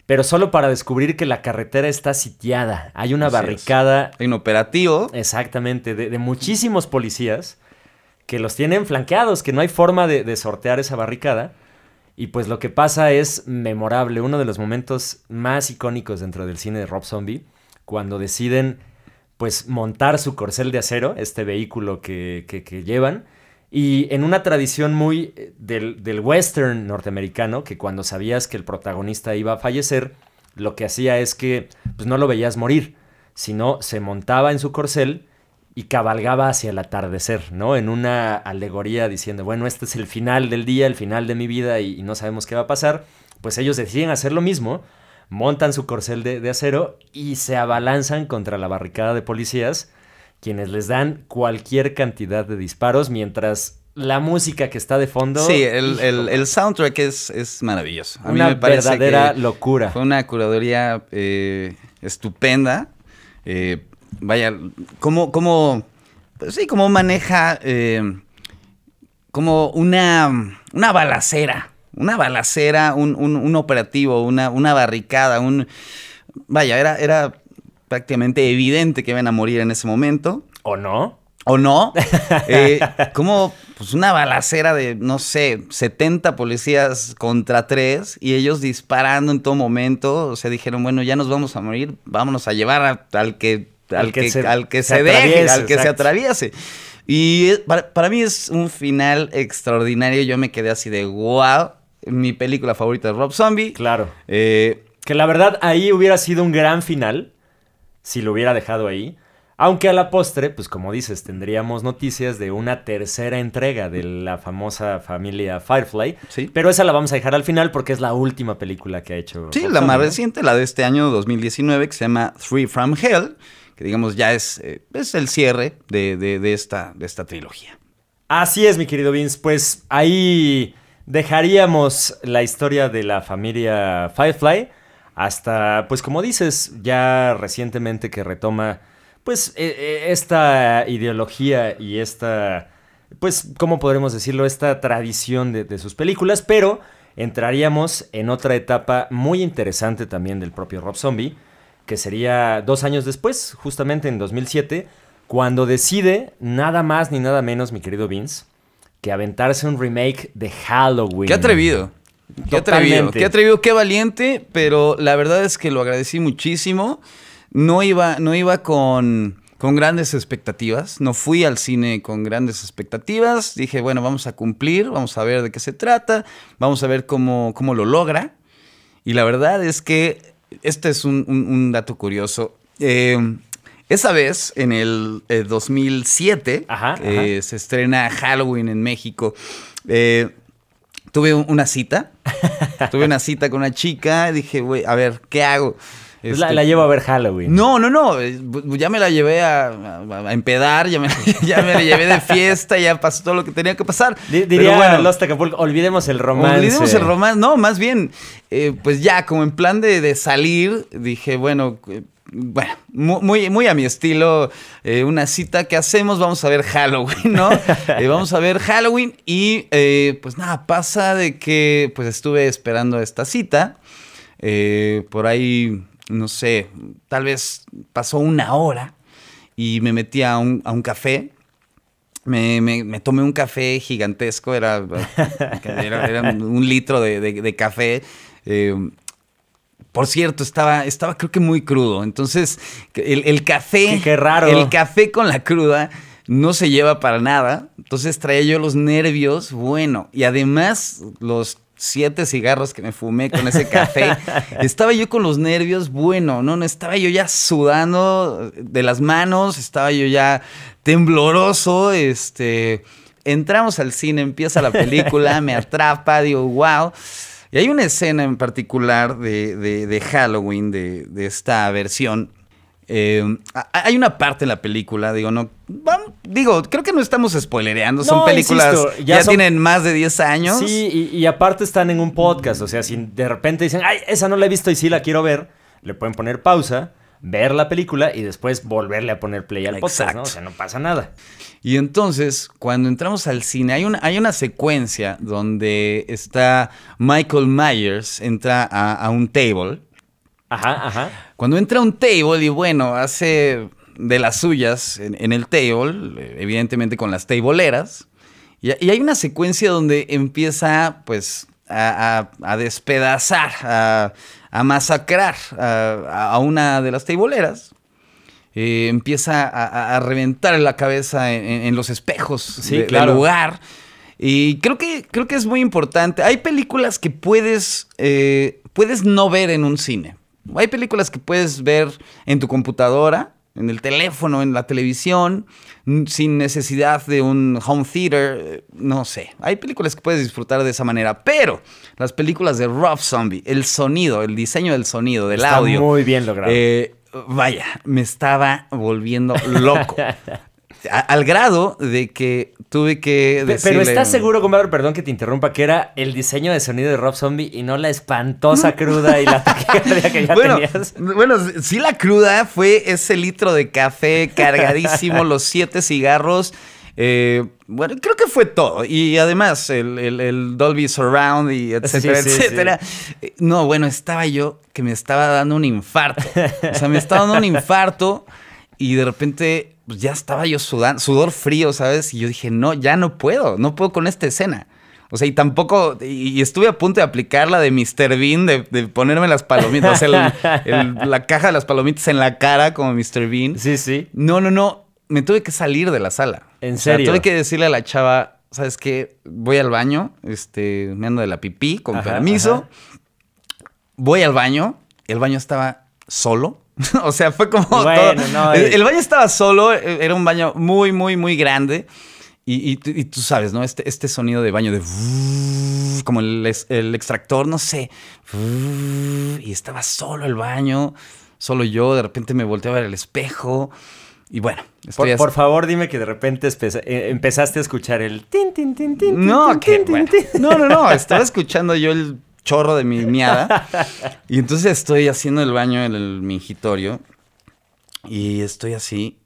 pero solo para descubrir que la carretera está sitiada, hay una barricada, en operativo, exactamente, de, muchísimos policías que los tienen flanqueados, que no hay forma de sortear esa barricada. Y pues lo que pasa es memorable, uno de los momentos más icónicos dentro del cine de Rob Zombie, cuando deciden pues montar su corcel de acero, este vehículo que, llevan, y en una tradición muy eh, del, del, western norteamericano, que cuando sabías que el protagonista iba a fallecer, lo que hacía es que pues, no lo veías morir, sino se montaba en su corcel y cabalgaba hacia el atardecer, ¿no? En una alegoría diciendo, bueno, este es el final del día, el final de mi vida y, no sabemos qué va a pasar, pues ellos deciden hacer lo mismo, montan su corcel de, acero y se abalanzan contra la barricada de policías, quienes les dan cualquier cantidad de disparos mientras... La música que está de fondo. Sí, el, soundtrack es, es maravilloso. A una mí me parece verdadera locura. Fue una curaduría eh, estupenda. Eh, vaya, cómo, cómo, pues sí, cómo maneja eh, como una, una balacera, una balacera, un, un, un operativo, una, una barricada, un... Vaya, era, era prácticamente evidente que iban a morir en ese momento. ¿O no? ¿O no? Eh, como pues una balacera de, no sé, 70 policías contra tres y ellos disparando en todo momento. O sea, dijeron, bueno, ya nos vamos a morir, vámonos a llevar al que al, que, se, al al que se atraviese. Y para, mí es un final extraordinario. Yo me quedé así de wow. Mi película favorita es Rob Zombie. Claro. Eh, que la verdad ahí hubiera sido un gran final si lo hubiera dejado ahí. Aunque a la postre, pues como dices, tendríamos noticias de una tercera entrega de la famosa familia Firefly. Pero esa la vamos a dejar al final porque es la última película que ha hecho. Sí, la más reciente, la de este año 2019, que se llama Three from Hell que digamos ya es, eh, es el cierre de, de, esta, de esta trilogía. Así es, mi querido Vince. Pues ahí dejaríamos la historia de la familia Firefly hasta, pues como dices, ya recientemente que retoma pues e, e, esta ideología y esta, pues, ¿cómo podremos decirlo? Esta tradición de, sus películas, pero entraríamos en otra etapa muy interesante también del propio Rob Zombie, que sería dos años después, justamente en 2007, cuando decide nada más ni nada menos, mi querido Vince, que aventarse un remake de Halloween. Qué atrevido. Qué atrevido, qué atrevido, qué valiente, pero la verdad es que lo agradecí muchísimo. No iba, no iba con, grandes expectativas, no fui al cine con grandes expectativas. Dije, bueno, vamos a cumplir, vamos a ver de qué se trata, vamos a ver cómo, cómo lo logra. Y la verdad es que este es un, dato curioso. Eh, esa vez, en el 2007, eh, eh, se estrena Halloween en México. tuve una cita. tuve una cita con una chica. Dije, güey, a ver, ¿qué hago? Pues la, este, la, llevo a ver Halloween. No, no, no. Eh, ya me la llevé a, empedar, ya me, ya me, la llevé de fiesta, ya pasó todo lo que tenía que pasar. diría bueno, los olvidemos el romance. Olvidemos el romance. No, más bien, eh, pues ya, como en plan de, salir, dije, bueno. Eh, bueno, muy, muy a mi estilo, una cita que hacemos, vamos a ver Halloween, ¿no? vamos a ver Halloween y pues nada, pasa de que pues estuve esperando esta cita, por ahí no sé, tal vez pasó una hora y me metí a un, café. Me, tomé un café gigantesco, era, un litro de, café. Eh, por cierto, estaba, estaba creo que muy crudo. Entonces, el, café. raro. El café con la cruda no se lleva para nada. Entonces traía yo los nervios, bueno. Y además, los siete cigarros que me fumé con ese café. estaba yo con los nervios, bueno, no, no, estaba yo ya sudando de las manos, estaba yo ya tembloroso, este... Entramos al cine, empieza la película, me atrapa, digo, wow. Y hay una escena en particular de, Halloween, de, de esta versión, eh, hay una parte de la película, digo, no. digo, creo que no estamos spoilereando. son películas. ya, tienen más de 10 años. Sí, y, aparte están en un podcast. O sea, si de repente dicen, ay, esa no la he visto y sí la quiero ver, le pueden poner pausa, ver la película y después volverle a poner play al podcast, ¿no? O sea, no pasa nada. Y entonces, cuando entramos al cine, hay una, hay una secuencia donde está Michael Myers, entra a, a un table. Ajá, ajá cuando entra un table y bueno, hace de las suyas en, el table, evidentemente con las tableeras, y, hay una secuencia donde empieza pues a, despedazar, a, masacrar a, una de las tableeras. Eh, empieza a, reventar la cabeza en, los espejos del lugar. Y creo que, creo que es muy importante. Hay películas que puedes, eh, puedes no ver en un cine. Hay películas que puedes ver en tu computadora, en el teléfono, en la televisión, sin necesidad de un home theater, eh, no sé. Hay películas que puedes disfrutar de esa manera, pero las películas de Rough Zombie, el sonido, el diseño del sonido, del audio. Muy bien logrado. Eh, vaya, me estaba volviendo loco. al grado de que tuve que Pero ¿estás seguro, compadre, perdón que te interrumpa, que era el diseño de sonido de Rob Zombie y no la espantosa cruda y la que bueno, Bueno, sí la cruda fue ese litro de café cargadísimo, los siete cigarros... Eh, bueno, creo que fue todo. Y además, el, Dolby Surround y etcétera, etcétera. Eh, no, bueno, estaba yo que me estaba dando un infarto. O sea, me estaba dando un infarto. Y de repente pues, ya estaba yo sudando, sudor frío, ¿sabes? Y yo dije, no, ya no puedo, no puedo con esta escena. O sea, y tampoco, y, estuve a punto de aplicar la de Mr. Bean, de, ponerme las palomitas, el, la caja de las palomitas en la cara como Mr. Bean. Sí, sí. No, no, no, me tuve que salir de la sala. En serio. O tuve que decirle a la chava, ¿sabes qué? Voy al baño, este, me ando de la pipí, con permiso. Voy al baño, el baño estaba solo o sea, fue como todo. No, el, baño estaba solo, e, era un baño muy, muy, muy grande. Y, tú sabes, ¿no? Este, este sonido de baño de... Como el, extractor, no sé. Y estaba solo el baño, solo yo. De repente me volteaba a ver el espejo. Y bueno, por, favor, dime que de repente eh, empezaste a escuchar el tin, No, no, no, no. Estaba escuchando yo el chorro de mi miada. y entonces estoy haciendo el baño en el mingitorio y estoy así.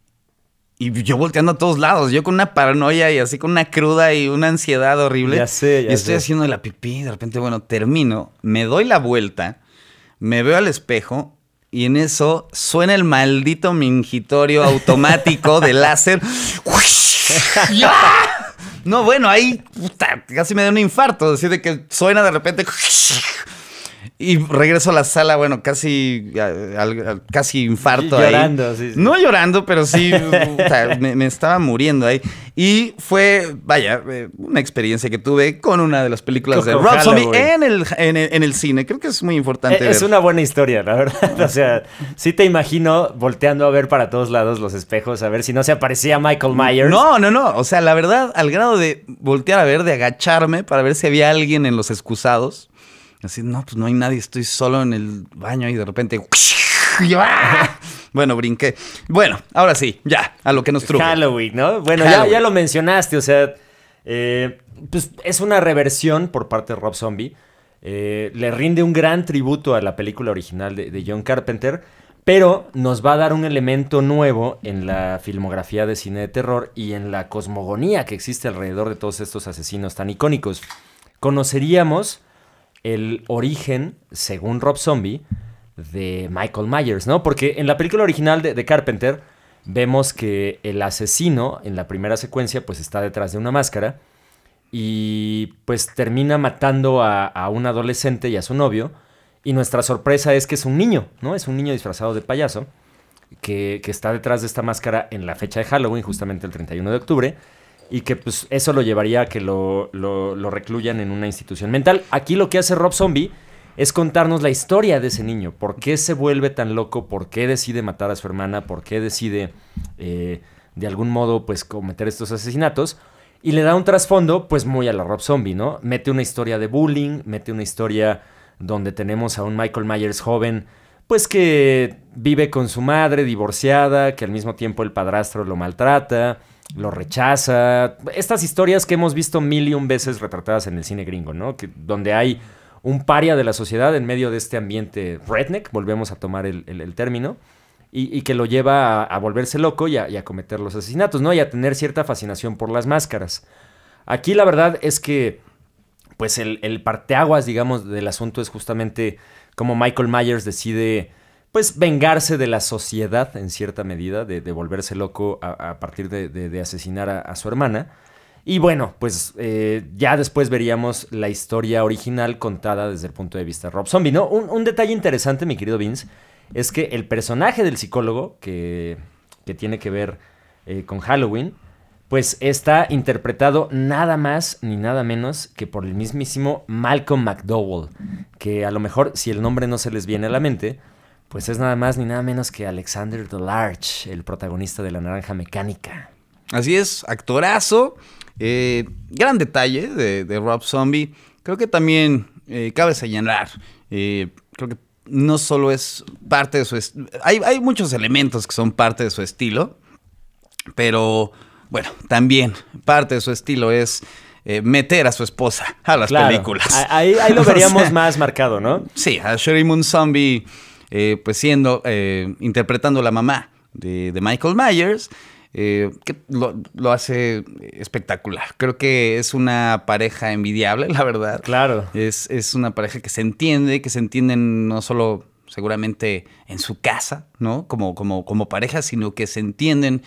Y yo volteando a todos lados, yo con una paranoia y así con una cruda y una ansiedad horrible. Ya sé, ya y estoy haciendo la pipí, de repente, bueno, termino, me doy la vuelta, me veo al espejo y en eso suena el maldito mingitorio automático de láser. No, bueno, ahí casi me da un infarto. Decir de que suena de repente. Y regreso a la sala, bueno, casi, casi infarto llorando, Sí, No llorando, pero sí me, estaba muriendo ahí. Y fue, vaya, eh, una experiencia que tuve con una de las películas de Rob en el, cine. Creo que es muy importante. E, es una buena historia, la verdad. O sea, sí te imagino volteando a ver para todos lados los espejos, a ver si no se aparecía Michael Myers. No, no, no. O sea, la verdad, al grado de voltear a ver, de agacharme para ver si había alguien en los excusados Así, no, pues no hay nadie, estoy solo en el baño y de repente... Bueno, brinqué. Bueno, ahora sí, ya, a lo que nos truco. Halloween, ¿no? Bueno, Ya, lo mencionaste, o sea, eh, pues es una reversión por parte de Rob Zombie. Eh, le rinde un gran tributo a la película original de, de, John Carpenter, pero nos va a dar un elemento nuevo en la filmografía de cine de terror y en la cosmogonía que existe alrededor de todos estos asesinos tan icónicos. Conoceríamos el origen, según Rob Zombie, de Michael Myers, ¿no? Porque en la película original de, Carpenter vemos que el asesino en la primera secuencia pues está detrás de una máscara y pues termina matando a, un adolescente y a su novio y nuestra sorpresa es que es un niño, ¿no? Es un niño disfrazado de payaso que, que está detrás de esta máscara en la fecha de Halloween, justamente el 31 de octubre y que pues eso lo llevaría a que lo, lo, recluyan en una institución mental. Aquí lo que hace Rob Zombie es contarnos la historia de ese niño, por qué se vuelve tan loco, por qué decide matar a su hermana, por qué decide eh, de algún modo pues cometer estos asesinatos. Y le da un trasfondo pues muy a la Rob Zombie, ¿no? Mete una historia de bullying, mete una historia donde tenemos a un Michael Myers joven, pues que vive con su madre divorciada, que al mismo tiempo el padrastro lo maltrata, lo rechaza. Estas historias que hemos visto mil y un veces retratadas en el cine gringo, ¿no? Que, donde hay un paria de la sociedad en medio de este ambiente redneck, volvemos a tomar el, término, y, que lo lleva a, volverse loco y a, cometer los asesinatos, ¿no? Y a tener cierta fascinación por las máscaras. Aquí la verdad es que, pues el, parteaguas, digamos, del asunto es justamente cómo Michael Myers decide pues vengarse de la sociedad en cierta medida, de, de volverse loco a, partir de, asesinar a, su hermana. Y bueno, pues eh, ya después veríamos la historia original contada desde el punto de vista de Rob Zombie, ¿no? Un, detalle interesante, mi querido Vince, es que el personaje del psicólogo que, que tiene que ver eh, con Halloween, pues está interpretado nada más ni nada menos que por el mismísimo Malcolm McDowell, que a lo mejor si el nombre no se les viene a la mente, pues es nada más ni nada menos que Alexander the Large, el protagonista de La Naranja Mecánica. Así es, actorazo. Eh, gran detalle de, Rob Zombie. Creo que también eh, cabe señalar. Eh, creo que no solo es parte de su. Hay, hay muchos elementos que son parte de su estilo. Pero bueno, también parte de su estilo es. meter a su esposa a las películas. Ahí, lo veríamos más marcado, ¿no? Sí, a Sherry Moon Zombie eh, pues siendo, eh, interpretando la mamá de, Michael Myers, eh, que lo, hace espectacular. Creo que es una pareja envidiable, la verdad. Claro. Es, una pareja que se entiende, que se entienden no solo seguramente en su casa, ¿no? Como, como, como pareja, sino que se entienden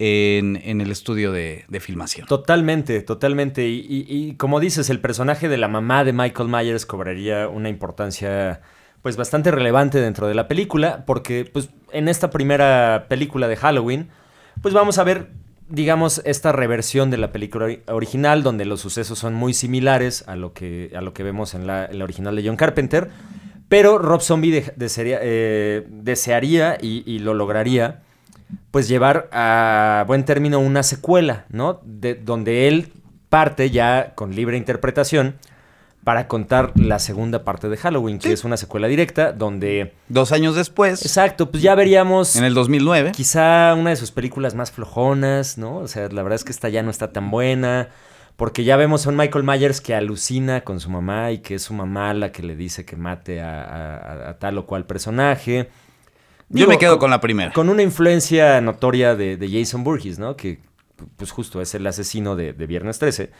en, el estudio de, filmación. Totalmente, totalmente. Y, y, como dices, el personaje de la mamá de Michael Myers cobraría una importancia pues bastante relevante dentro de la película, porque pues en esta primera película de Halloween, pues vamos a ver, digamos, esta reversión de la película original, donde los sucesos son muy similares a lo que, a lo que vemos en la, original de John Carpenter, pero Rob Zombie eh, desearía y, y, lo lograría, pues llevar a buen término una secuela, ¿no? De, donde él parte ya con libre interpretación para contar la segunda parte de Halloween, que es una secuela directa donde... Dos años después. Exacto, pues ya veríamos... En el 2009. Quizá una de sus películas más flojonas, ¿no? O sea, la verdad es que esta ya no está tan buena, porque ya vemos a un Michael Myers que alucina con su mamá y que es su mamá la que le dice que mate a, tal o cual personaje. Yo me quedo con, la primera. Con una influencia notoria de, Jason Burgess, ¿no? Que pues justo es el asesino de, de Viernes 13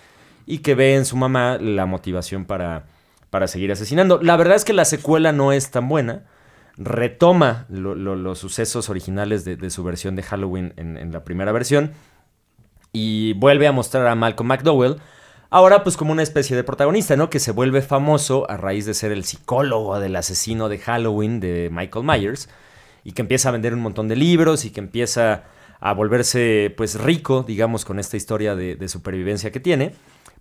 y que ve en su mamá la motivación para, para seguir asesinando. La verdad es que la secuela no es tan buena. Retoma los sucesos originales de, su versión de Halloween en, la primera versión y vuelve a mostrar a Malcolm McDowell. Ahora, pues como una especie de protagonista, ¿no? Que se vuelve famoso a raíz de ser el psicólogo del asesino de Halloween de Michael Myers. Y que empieza a vender un montón de libros y que empieza a volverse, pues, rico, digamos, con esta historia de, de supervivencia que tiene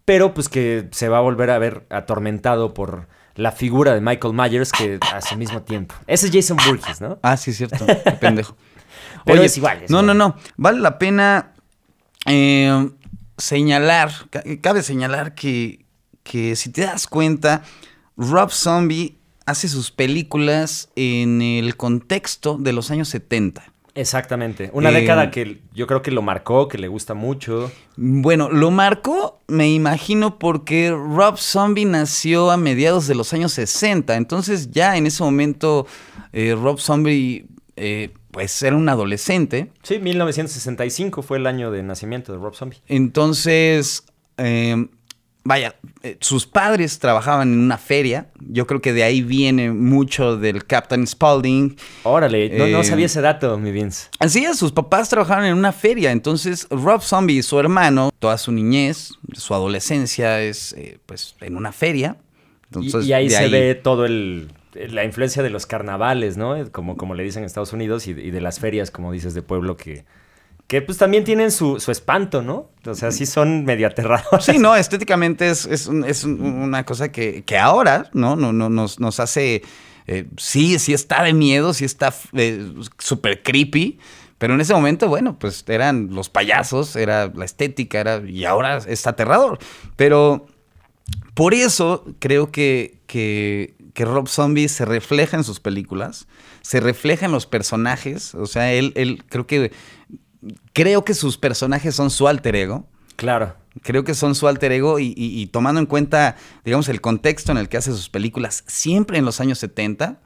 pero pues que se va a volver a ver atormentado por la figura de Michael Myers que hace mismo tiempo. Ese es Jason Burgess, ¿no? Ah, sí, es cierto. Qué pendejo. Pero Oye, es igual. no, no, no. Vale la pena eh, señalar, cabe señalar que, que si te das cuenta, Rob Zombie hace sus películas en el contexto de los años 70. Exactamente. Una década eh, que yo creo que lo marcó, que le gusta mucho. Bueno, lo marcó, me imagino, porque Rob Zombie nació a mediados de los años 60. Entonces, ya en ese momento, eh, Rob Zombie. Eh, pues era un adolescente. Sí, 1965 fue el año de nacimiento de Rob Zombie. Entonces, vaya, eh, sus padres trabajaban en una feria. Yo creo que de ahí viene mucho del Captain Spaulding. Órale, no, eh, sabía ese dato, mi bien. Así es, sus papás trabajaban en una feria. Entonces, Rob Zombie su hermano, toda su niñez, su adolescencia es eh, pues en una feria. y, ahí se ve todo el la influencia de los carnavales, ¿no? Como, como le dicen en Estados Unidos y de las ferias, como dices, de pueblo que, que pues también tienen su, espanto, ¿no? O sea, sí son medio aterradores. Sí, no, estéticamente es, una cosa que, ahora, ¿no? no, no nos, hace. Eh, sí, sí está de miedo, sí está eh, súper creepy. Pero en ese momento, bueno, pues eran los payasos, era la estética, era. Y ahora está aterrador. Pero por eso creo que, que, que Rob Zombie se refleja en sus películas, se refleja en los personajes. O sea, él, él creo que creo que sus personajes son su alter ego. Claro. Creo que son su alter ego y, tomando en cuenta, digamos, el contexto en el que hace sus películas, siempre en los años 70,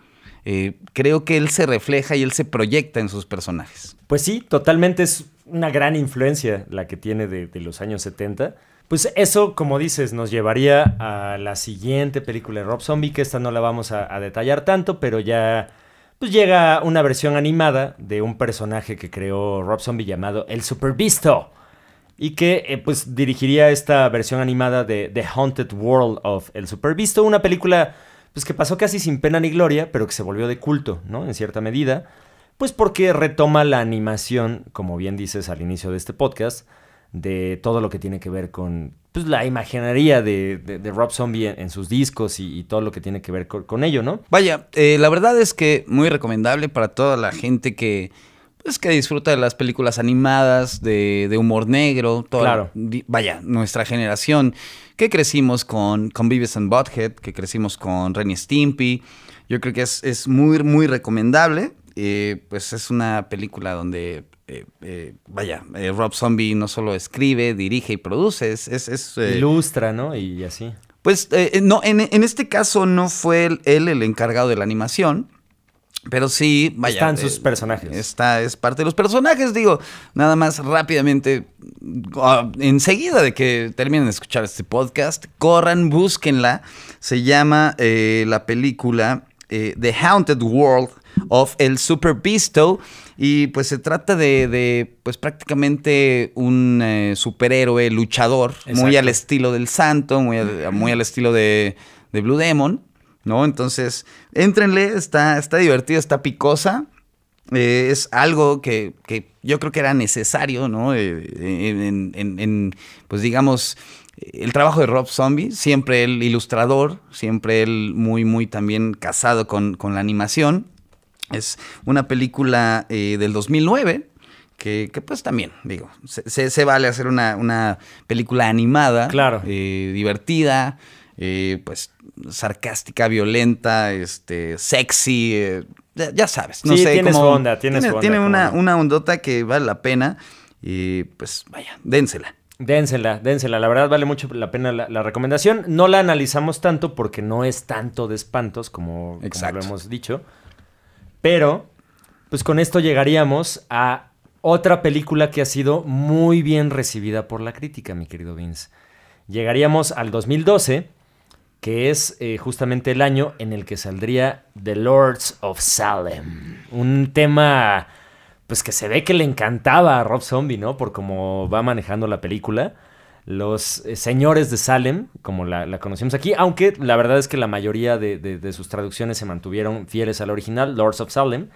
eh, creo que él se refleja y él se proyecta en sus personajes. Pues sí, totalmente es una gran influencia la que tiene de, los años 70. Pues eso, como dices, nos llevaría a la siguiente película de Rob Zombie, que esta no la vamos a detallar tanto, pero ya pues llega una versión animada de un personaje que creó Rob Zombie llamado El Supervisto y que eh, pues dirigiría esta versión animada de The Haunted World of El Supervisto, una película pues que pasó casi sin pena ni gloria, pero que se volvió de culto, ¿no? En cierta medida, pues porque retoma la animación, como bien dices al inicio de este podcast, de todo lo que tiene que ver con pues, la imaginaría de, Rob Zombie en, sus discos y, todo lo que tiene que ver con, ello, ¿no? Vaya, eh, la verdad es que muy recomendable para toda la gente que, pues, que disfruta de las películas animadas, de, humor negro, todo, claro. vaya, nuestra generación, que crecimos con, con Beavis and Butthead, que crecimos con Renny Stimpy, yo creo que es, es muy, muy recomendable. Eh, pues es una película donde, eh, eh, vaya, Rob Zombie no solo escribe, dirige y produce, es... Ilustra, ¿no? Y así. Pues no, en, este caso no fue él, el encargado de la animación, pero sí, vaya. Están sus personajes. Esta es parte de los personajes, digo. Nada más rápidamente, ah, enseguida de que terminen de escuchar este podcast, corran, búsquenla. Se llama la película The Haunted World of el Super Pistol, Y pues se trata de, pues prácticamente un eh, superhéroe luchador, muy al estilo del santo, muy al, muy al estilo de, de, Blue Demon, ¿no? Entonces, éntrenle, está, está divertido, está picosa. Eh, es algo que, yo creo que era necesario, ¿no? Eh, en, pues digamos, el trabajo de Rob Zombie, siempre el ilustrador, siempre el muy, muy también casado con, con la animación. Es una película eh, del 2009. Que, pues también, digo, se, vale hacer una, una, película animada, claro. Eh, divertida, eh, pues sarcástica, violenta, este, sexy, ya, sabes. No sí, onda, tiene, una, una, ondota que vale la pena y pues vaya, dénsela. Dénsela, dénsela. La verdad vale mucho la pena la, recomendación. No la analizamos tanto porque no es tanto de espantos como, como lo hemos dicho. Pero, pues con esto llegaríamos a otra película que ha sido muy bien recibida por la crítica, mi querido Vince. Llegaríamos al 2012, que es eh, justamente el año en el que saldría The Lords of Salem. Un tema, pues que se ve que le encantaba a Rob Zombie, ¿no? Por cómo va manejando la película los eh, señores de Salem, como la, conocemos aquí, aunque la verdad es que la mayoría de, sus traducciones se mantuvieron fieles al original, Lords of Salem,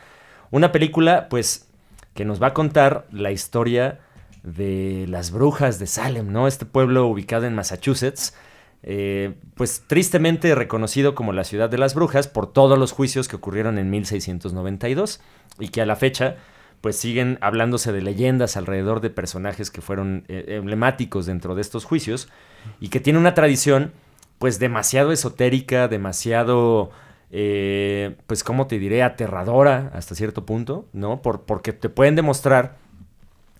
una película pues que nos va a contar la historia de las brujas de Salem, ¿no? Este pueblo ubicado en Massachusetts, eh, pues tristemente reconocido como la ciudad de las brujas por todos los juicios que ocurrieron en 1692 y que a la fecha pues siguen hablándose de leyendas alrededor de personajes que fueron eh, emblemáticos dentro de estos juicios y que tiene una tradición pues demasiado esotérica, demasiado, eh, pues cómo te diré, aterradora hasta cierto punto, ¿no? Por, porque te pueden demostrar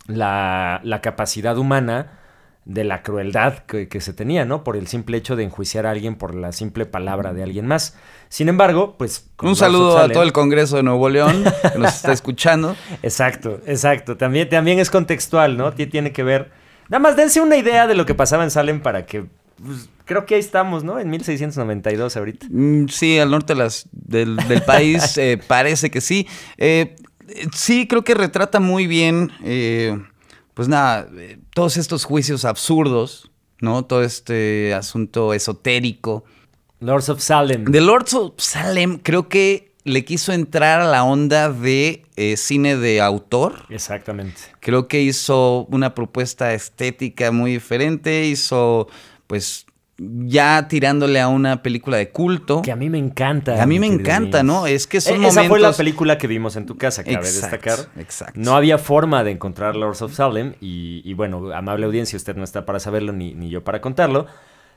la, la capacidad humana de la crueldad que, se tenía, ¿no? Por el simple hecho de enjuiciar a alguien por la simple palabra de alguien más. Sin embargo, pues... Un saludo a todo el Congreso de Nuevo León que nos está escuchando. Exacto, exacto. También, también es contextual, ¿no? Tiene que ver... Nada más dense una idea de lo que pasaba en Salem para que... Pues, creo que ahí estamos, ¿no? En 1692 ahorita. Mm, sí, al norte las, del, país eh, parece que sí. Eh, sí, creo que retrata muy bien, eh, pues nada todos estos juicios absurdos, ¿no? Todo este asunto esotérico. Lords of Salem. The Lords of Salem creo que le quiso entrar a la onda de eh, cine de autor. Exactamente. Creo que hizo una propuesta estética muy diferente, hizo pues ya tirándole a una película de culto. Que a mí me encanta. A mí me encanta, ¿no? Es que son e-, Esa fue la película que vimos en tu casa, cabe destacar. Exacto. No había forma de encontrar Lords of Salem y, bueno, amable audiencia, usted no está para saberlo ni, yo para contarlo,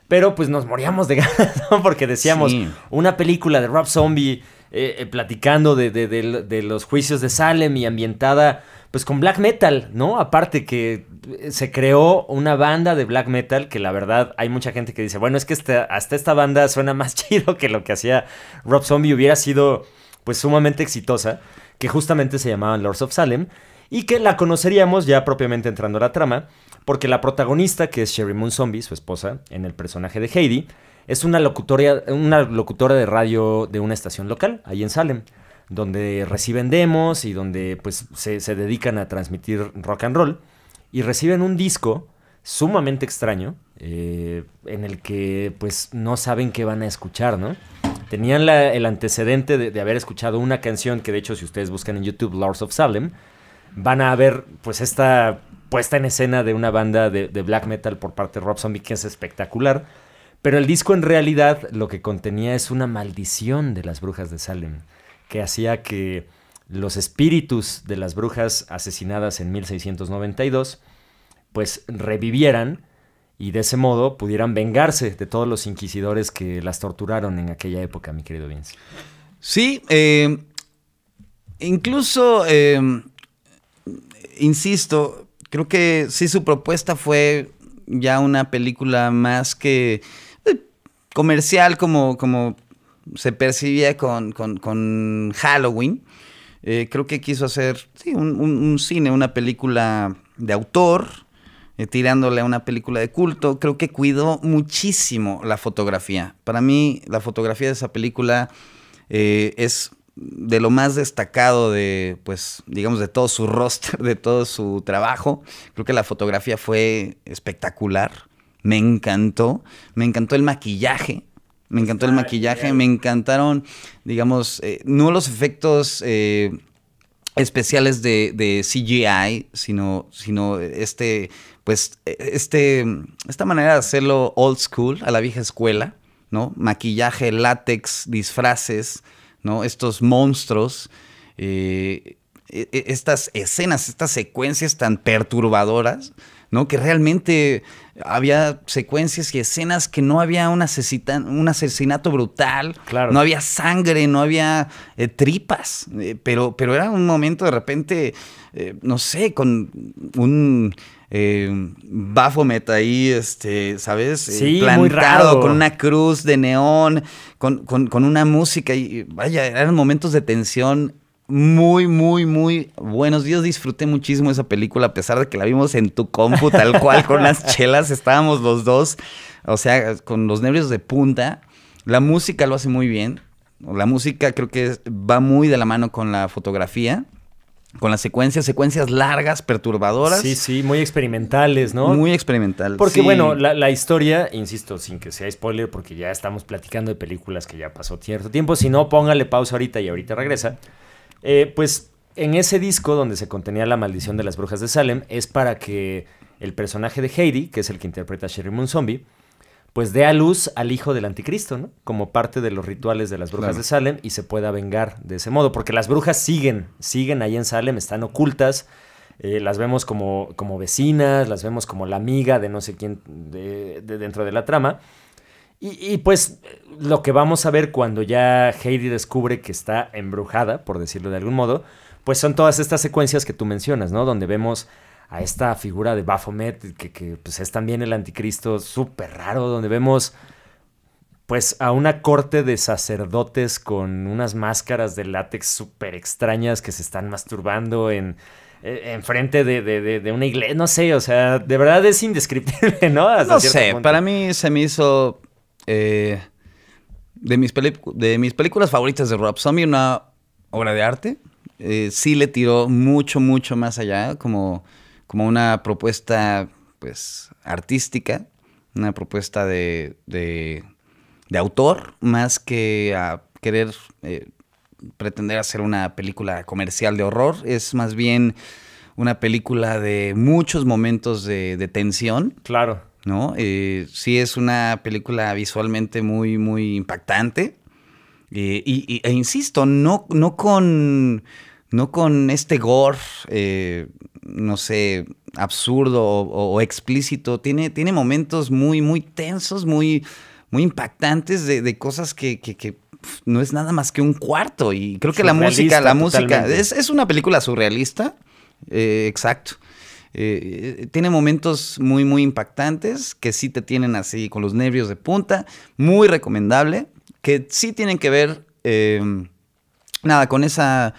pero pues nos moríamos de ganas porque decíamos, una película de Rob Zombie eh, eh, platicando de, los juicios de Salem y ambientada pues con black metal, ¿no? Aparte que eh, se creó una banda de black metal que la verdad hay mucha gente que dice, bueno, es que este, hasta esta banda suena más chido que lo que hacía Rob Zombie, hubiera sido pues sumamente exitosa, que justamente se llamaban Lords of Salem y que la conoceríamos ya propiamente entrando a la trama, porque la protagonista, que es Sherry Moon Zombie, su esposa, en el personaje de Heidi, es una locutoria, una locutora de radio de una estación local, ahí en Salem, donde reciben demos y donde pues se, dedican a transmitir rock and roll. Y reciben un disco sumamente extraño, eh, en el que pues no saben qué van a escuchar, ¿no? Tenían el antecedente de, haber escuchado una canción que de hecho si ustedes buscan en YouTube Lords of Salem, van a ver pues esta puesta en escena de una banda de, de black metal por parte de Rob Zombie que es espectacular, pero el disco en realidad lo que contenía es una maldición de las brujas de Salem, que hacía que los espíritus de las brujas asesinadas en 1692 pues revivieran y de ese modo pudieran vengarse de todos los inquisidores que las torturaron en aquella época, mi querido Vince. Sí, eh, incluso, eh, insisto, creo que sí su propuesta fue ya una película más que comercial como, como se percibía con, con, Halloween. Eh, creo que quiso hacer un, cine, una película de autor, eh, tirándole a una película de culto. Creo que cuidó muchísimo la fotografía. Para mí, la fotografía de esa película eh, es de lo más destacado de, pues, digamos, de todo su rostro, de todo su trabajo. Creo que la fotografía fue espectacular. Me encantó, me encantó el maquillaje, me encantó el maquillaje, me encantaron, digamos, eh, no los efectos eh, especiales de, CGI, sino, sino este, pues, e, este, esta manera de hacerlo old school, a la vieja escuela, ¿no? Maquillaje, látex, disfraces, ¿no? Estos monstruos, eh, e, e, estas escenas, estas secuencias tan perturbadoras. ¿no? Que realmente había secuencias y escenas que no había un, asesinato brutal, claro. no había sangre, no había eh, tripas, eh, pero, pero era un momento de repente, eh, no sé, con un Baphomet ahí, este, ¿sabes? Sí, plantado con una cruz de neón, con, con, una música y vaya, eran momentos de tensión muy, muy, muy buenos días. Disfruté muchísimo esa película, a pesar de que la vimos en tu compu, tal cual, con las chelas. Estábamos los dos, o sea, con los nervios de punta. La música lo hace muy bien. La música creo que va muy de la mano con la fotografía. Con las secuencias, secuencias largas, perturbadoras. Sí, sí, muy experimentales, ¿no? Muy experimentales. Porque, bueno, la, la, historia, insisto, sin que sea spoiler, porque ya estamos platicando de películas que ya pasó cierto tiempo. Si no, póngale pausa ahorita y ahorita regresa. Eh, pues en ese disco donde se contenía la maldición de las brujas de Salem es para que el personaje de Heidi, que es el que interpreta a Sherry Moon Zombie, pues dé a luz al hijo del anticristo, ¿no? Como parte de los rituales de las brujas de Salem y se pueda vengar de ese modo, porque las brujas siguen, siguen ahí en Salem, están ocultas, eh, las vemos como, vecinas, las vemos como la amiga de no sé quién de dentro de la trama. Y, pues lo que vamos a ver cuando ya Heidi descubre que está embrujada, por decirlo de algún modo, pues son todas estas secuencias que tú mencionas, ¿no? Donde vemos a esta figura de Baphomet, que, pues es también el anticristo súper raro, donde vemos pues a una corte de sacerdotes con unas máscaras de látex súper extrañas que se están masturbando en, eh, frente de, de, una iglesia, no sé, o sea, de verdad es indescriptible, ¿no? no sé, para mí se me hizo eh, de, mis de mis películas favoritas de Rob Zombie, una obra de arte. Eh, sí le tiró mucho, mucho más allá, como, como una propuesta pues artística, una propuesta de, de, autor, más que a querer eh, pretender hacer una película comercial de horror. Es más bien una película de muchos momentos de, de tensión. Claro. ¿no? Eh, sí es una película visualmente muy, muy impactante. Eh, y, e insisto, no, no con. No con este gore, eh, no sé, absurdo o, explícito. Tiene, tiene momentos muy, muy tensos, muy, muy impactantes de, cosas que, no es nada más que un cuarto. Y creo que la música, la música, es, una película surrealista, exacto. Eh, tiene momentos muy, muy impactantes que sí te tienen así con los nervios de punta. Muy recomendable. Que sí tienen que ver, eh, nada, con esa...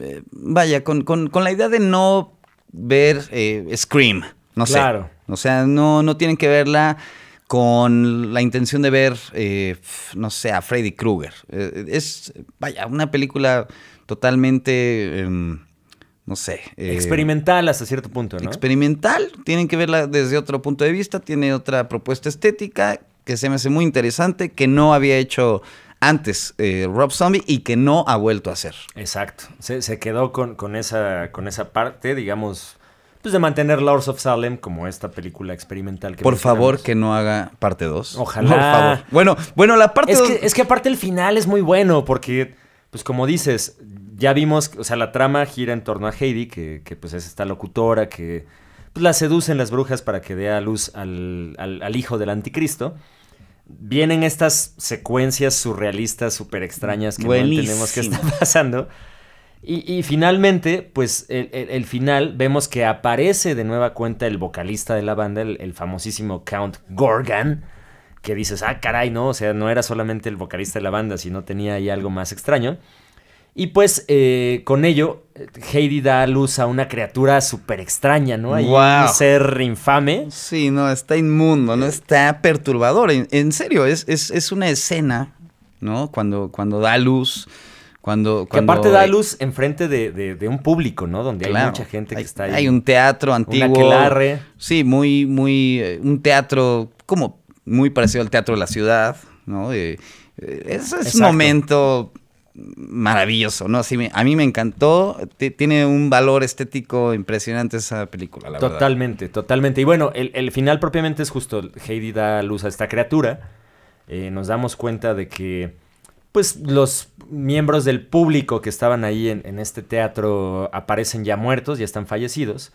Eh, vaya, con, con, la idea de no ver eh, Scream. No sé. O sea, no, no tienen que verla con la intención de ver, no sé, a Freddy Krueger. es, vaya, una película totalmente em, no sé. Eh, experimental hasta cierto punto, ¿no? Experimental, tienen que verla desde otro punto de vista, tiene otra propuesta estética que se me hace muy interesante, que no había hecho antes eh, Rob Zombie y que no ha vuelto a hacer. Exacto, se, quedó con, con, esa, con esa parte, digamos, pues de mantener Lords of Salem como esta película experimental que Por favor, que no haga parte 2. Ojalá. Por favor. Bueno, bueno, la parte Es, que, es que aparte el final es muy bueno porque, pues como dices, ya vimos, o sea, la trama gira en torno a Heidi, que, pues es esta locutora que pues, la seducen las brujas para que dé a luz al, hijo del anticristo. Vienen estas secuencias surrealistas, súper extrañas que no entendemos qué está pasando. Y, finalmente, pues el, final, vemos que aparece de nueva cuenta el vocalista de la banda, el, famosísimo Count Gorgan, que dices, ah, caray, no, o sea, no era solamente el vocalista de la banda, sino tenía ahí algo más extraño. Y pues eh, con ello, Heidi da luz a una criatura súper extraña, ¿no? Hay un ser infame. Sí, no, está inmundo, ¿no? Eh, está perturbador. En, serio, es, es, una escena, ¿no? Cuando, cuando da luz. Cuando, Que aparte da eh, luz enfrente de, de, un público, ¿no? Donde hay mucha gente que está ahí. Hay un teatro antiguo. Un aquelarre. Sí, muy, muy. un teatro como muy parecido al teatro de la ciudad, ¿no? ese es un momento maravilloso, ¿no? Así a mí me encantó, tiene un valor estético impresionante esa película, la totalmente, verdad. Totalmente, Y bueno, el, final propiamente es justo, Heidi da luz a esta criatura, eh, nos damos cuenta de que, pues, los miembros del público que estaban ahí en, en este teatro aparecen ya muertos, ya están fallecidos,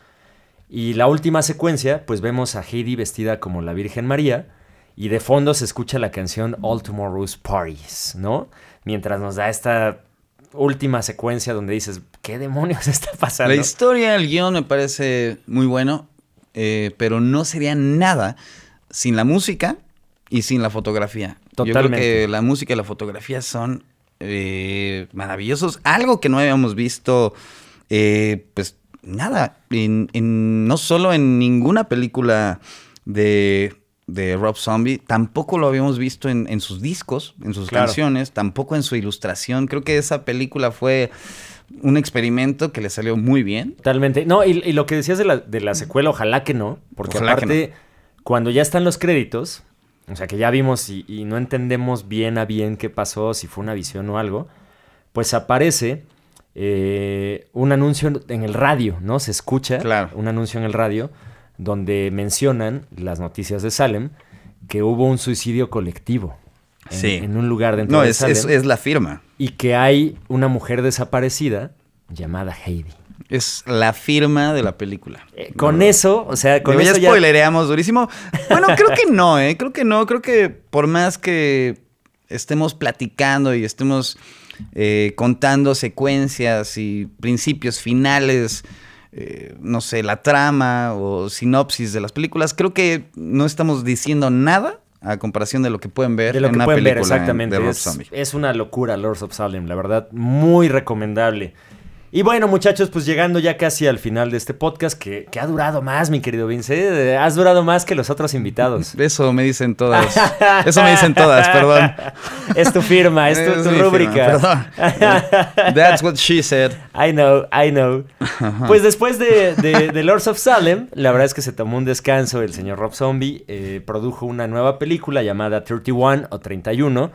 y la última secuencia, pues vemos a Heidi vestida como la Virgen María, y de fondo se escucha la canción All Tomorrow's Parties, ¿no? mientras nos da esta última secuencia donde dices, ¿qué demonios está pasando? La historia, del guión me parece muy bueno, eh, pero no sería nada sin la música y sin la fotografía. Totalmente. la música y la fotografía son eh, maravillosos. Algo que no habíamos visto, eh, pues nada, no solo en ninguna película de de Rob Zombie, tampoco lo habíamos visto en, sus discos, en sus canciones, tampoco en su ilustración. Creo que esa película fue un experimento que le salió muy bien. Totalmente. No, y, lo que decías de la, de la, secuela, ojalá que no, porque aparte, cuando ya están los créditos, o sea, que ya vimos y, no entendemos bien a bien qué pasó, si fue una visión o algo, pues aparece eh, un anuncio en el radio, ¿no? Se escucha un anuncio en el radio donde mencionan las noticias de Salem que hubo un suicidio colectivo. En, en un lugar dentro de es, Salem. Es, es la firma. Y que hay una mujer desaparecida llamada Heidi. Es la firma de la película. Eh, con eso, o sea, con eso ya... spoilereamos durísimo. Bueno, creo que no, ¿eh? Creo que no. Creo que por más que estemos platicando y estemos eh, contando secuencias y principios finales, eh, no sé, la trama o sinopsis de las películas. Creo que no estamos diciendo nada a comparación de lo que pueden ver lo en que una pueden película ver, exactamente. de es, es una locura Lords of Salem, la verdad, muy recomendable. Y bueno, muchachos, pues llegando ya casi al final de este podcast, que, ha durado más, mi querido Vince. ¿eh? Has durado más que los otros invitados. Eso me dicen todas. Eso me dicen todas, perdón. Es tu firma, es tu, rúbrica. That's what she said. I know, I know. Pues después de, Lords of Salem, la verdad es que se tomó un descanso el señor Rob Zombie. Eh, produjo una nueva película llamada 31 o 31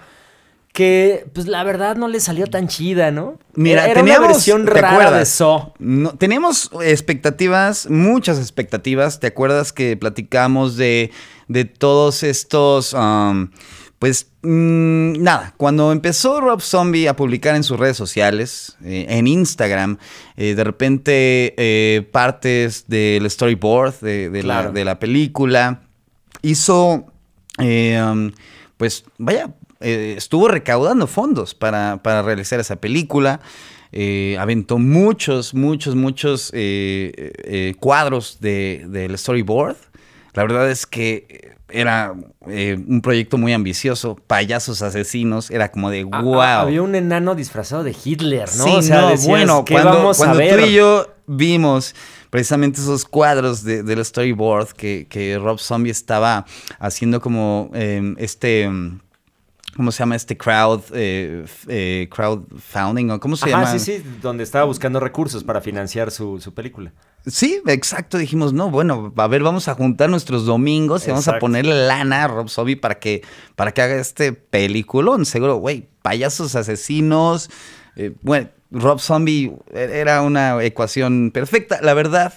que pues la verdad no le salió tan chida, ¿no? Mira, era una versión rara de No, tenemos expectativas, muchas expectativas. ¿Te acuerdas que platicamos de, de todos estos um, pues mm, nada, cuando empezó Rob Zombie a publicar en sus redes sociales, eh, en Instagram, eh, de repente eh, partes del storyboard de, la, película, hizo, um, pues vaya, eh, estuvo recaudando fondos para, realizar esa película. Eh, aventó muchos, muchos, muchos eh, cuadros de, del storyboard. La verdad es que era un proyecto muy ambicioso, payasos asesinos, era como de wow. Ah, ah, había un enano disfrazado de Hitler, ¿no? Sí, bueno, cuando, vamos a ver? tú y yo vimos precisamente esos cuadros del storyboard que, Rob Zombie estaba haciendo como em, este... Em, ¿Cómo se llama este crowd, eh, eh crowdfunding o cómo se llama? Ah, sí, sí, donde estaba buscando recursos para financiar su, película. Sí, exacto. Dijimos, no, bueno, a ver, vamos a juntar nuestros domingos y vamos a ponerle lana a Rob Zombie para que, para que haga este peliculón. Seguro, güey, payasos asesinos. Eh, bueno, Rob Zombie e, era una ecuación perfecta. La verdad,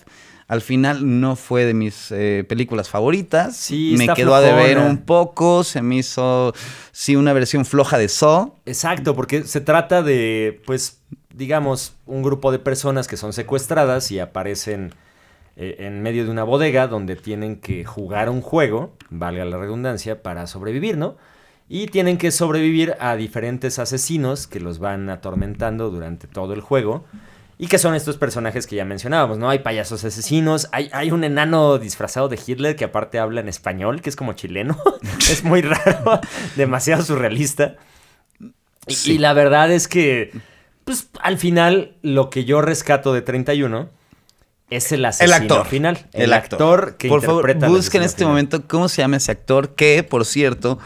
al final no fue de mis eh, películas favoritas. me quedó a deber un poco. Se me hizo, sí, una versión floja de Saw. Exacto, porque se trata de, pues, digamos, un grupo de personas que son secuestradas y aparecen eh, en medio de una bodega donde tienen que jugar un juego, valga la redundancia, para sobrevivir, ¿no? Y tienen que sobrevivir a diferentes asesinos que los van atormentando durante todo el juego. Y que son estos personajes que ya mencionábamos, ¿no? Hay payasos asesinos, hay, un enano disfrazado de Hitler que aparte habla en español, que es como chileno. es muy raro, demasiado surrealista. Y, la verdad es que, pues al final, lo que yo rescato de 31 es el asesino el actor. final. El, actor. que Por favor, busquen en este momento cómo se llama ese actor, que, por cierto,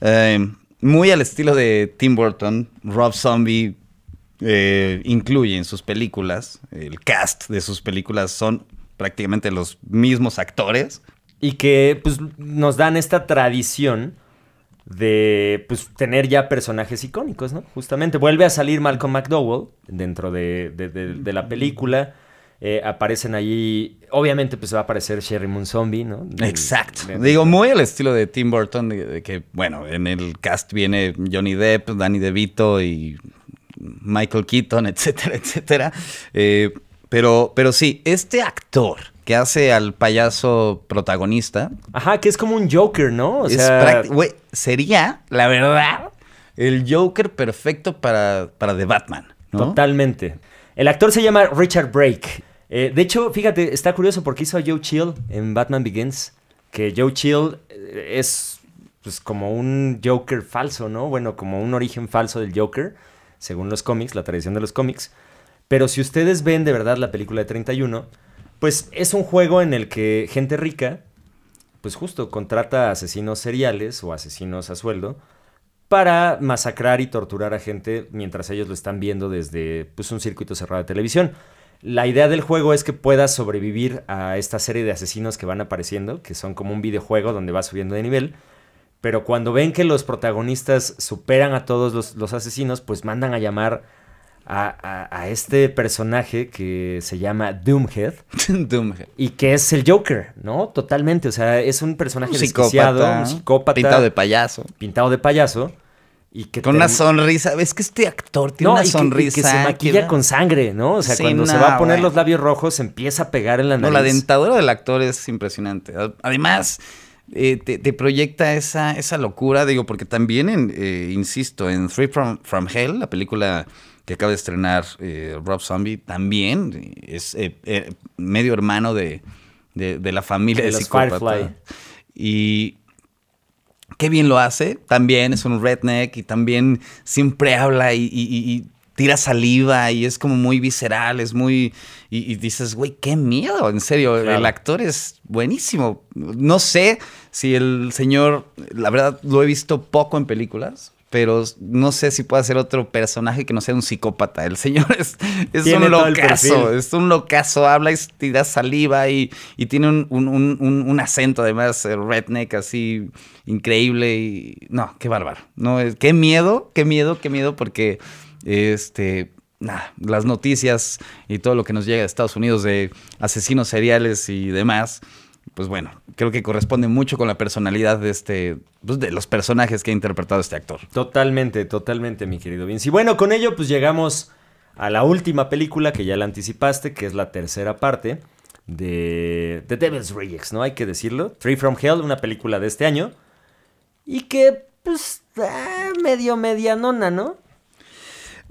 eh, muy al estilo de Tim Burton, Rob Zombie eh, incluye en sus películas, el cast de sus películas son prácticamente los mismos actores. Y que pues, nos dan esta tradición de pues, tener ya personajes icónicos, ¿no? Justamente vuelve a salir Malcolm McDowell dentro de, la película. Eh, aparecen allí, obviamente pues va a aparecer Sherry Moon Zombie, ¿no? Exacto. Digo, muy al estilo de Tim Burton, de que bueno, en el cast viene Johnny Depp, Danny DeVito y Michael Keaton, etcétera, etcétera. Eh, pero, pero sí, este actor que hace al payaso protagonista. Ajá, que es como un Joker, ¿no? O sea... sería, la verdad, el Joker perfecto para, para The Batman. Totalmente. El actor se llama Richard Brake. Eh, de hecho, fíjate, está curioso porque hizo Joe Chill en Batman Begins. Que Joe Chill eh, es pues, como un Joker falso, ¿no? Bueno, como un origen falso del Joker según los cómics, la tradición de los cómics. Pero si ustedes ven de verdad la película de 31, pues es un juego en el que gente rica, pues justo contrata asesinos seriales o asesinos a sueldo para masacrar y torturar a gente mientras ellos lo están viendo desde pues, un circuito cerrado de televisión. La idea del juego es que puedas sobrevivir a esta serie de asesinos que van apareciendo, que son como un videojuego donde vas subiendo de nivel. Pero cuando ven que los protagonistas superan a todos los, asesinos, pues mandan a llamar a, este personaje que se llama Doomhead. Doomhead. Y que es el Joker, ¿no? Totalmente. O sea, es un personaje un psicópata, psicópata. Pintado de payaso. Pintado de payaso. Y que con una sonrisa. Es que este actor tiene una sonrisa. Que, se maquilla con sangre, ¿no? O sea, cuando se va a poner los labios rojos, empieza a pegar en la nariz. No, la dentadura del actor es impresionante. Además. Eh, te, proyecta esa, esa locura, digo, porque también, eh, insisto, en Three From, From, Hell, la película que acaba de estrenar eh, Rob Zombie, también es medio hermano de, de, la familia de, de Y qué bien lo hace, también es un redneck y también siempre habla y tira saliva y es como muy visceral, es muy... Y, dices, güey, qué miedo, en serio, el actor es buenísimo. No sé si el señor, la verdad, lo he visto poco en películas, pero no sé si puede ser otro personaje que no sea un psicópata. El señor es, es un locazo, es un locazo, habla y tira saliva y, tiene un, acento además eh, redneck así increíble y no, qué bárbaro. No, qué miedo, qué miedo, qué miedo porque este, las noticias y todo lo que nos llega de Estados Unidos de asesinos seriales y demás, pues bueno, creo que corresponde mucho con la personalidad de este, pues de los personajes que ha interpretado este actor. Totalmente, totalmente, mi querido Vince. Y bueno, con ello pues llegamos a la última película que ya la anticipaste, que es la tercera parte de The Devil's Rejects, ¿no? Hay que decirlo. Free from Hell, una película de este año. Y que, pues, ah, medio, medio Nona, ¿no?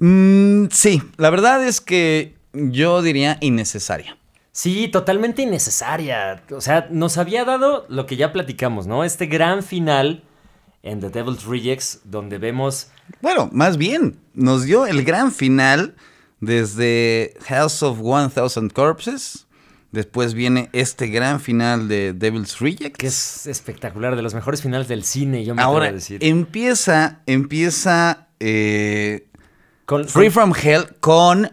Mm, sí, la verdad es que yo diría innecesaria. Sí, totalmente innecesaria. O sea, nos había dado lo que ya platicamos, ¿no? Este gran final en The Devil's Rejects, donde vemos... Bueno, más bien, nos dio el gran final desde House of 1000 Corpses. Después viene este gran final de Devil's Rejects. Que es espectacular, de los mejores finales del cine, yo me Ahora, a decir. Empieza, empieza eh, Free from Hell con.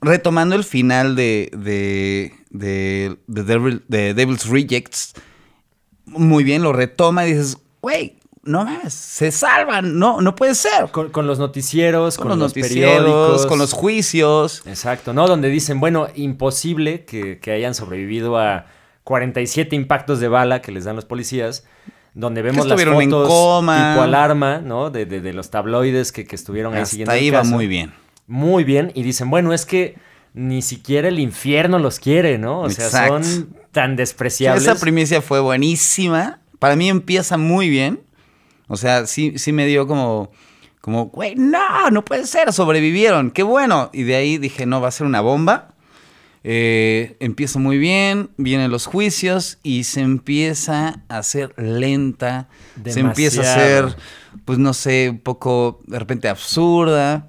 Retomando el final de. de. Devil's Rejects. Muy bien, lo retoma y dices, güey, no más se salvan, no, no puede ser. Con, los noticieros, con, los, periódicos. Con los juicios. Exacto, ¿no? Donde dicen, bueno, imposible que, que hayan sobrevivido a 47 impactos de bala que les dan los policías donde vemos las fotos en tipo alarma, ¿no? De, los tabloides que, estuvieron ahí siguiendo. va muy bien. Muy bien. Y dicen, bueno, es que ni siquiera el infierno los quiere, ¿no? O sea, son tan despreciables. esa primicia fue buenísima. Para mí empieza muy bien. O sea, sí, sí me dio como, como, güey, no, no puede ser, sobrevivieron, qué bueno. Y de ahí dije, no, va a ser una bomba. Eh, empieza muy bien, vienen los juicios y se empieza a ser lenta, se empieza a ser, pues no sé, un poco de repente absurda,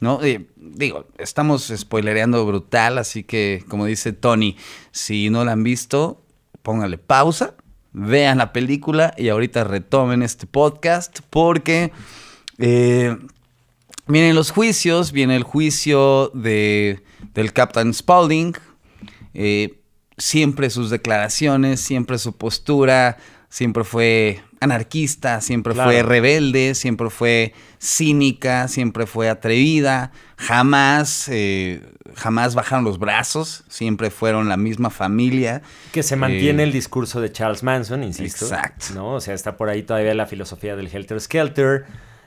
¿no? Eh, digo, estamos spoilereando brutal, así que como dice Tony, si no la han visto, póngale pausa, vean la película y ahorita retomen este podcast porque... Eh, vienen los juicios, viene el juicio de del Captain Spaulding. Eh, siempre sus declaraciones, siempre su postura, siempre fue anarquista, siempre fue rebelde, siempre fue cínica, siempre fue atrevida, jamás, eh, jamás bajaron los brazos, siempre fueron la misma familia. Que se mantiene eh, el discurso de Charles Manson, insisto. Exacto. ¿no? O sea, está por ahí todavía la filosofía del Helter Skelter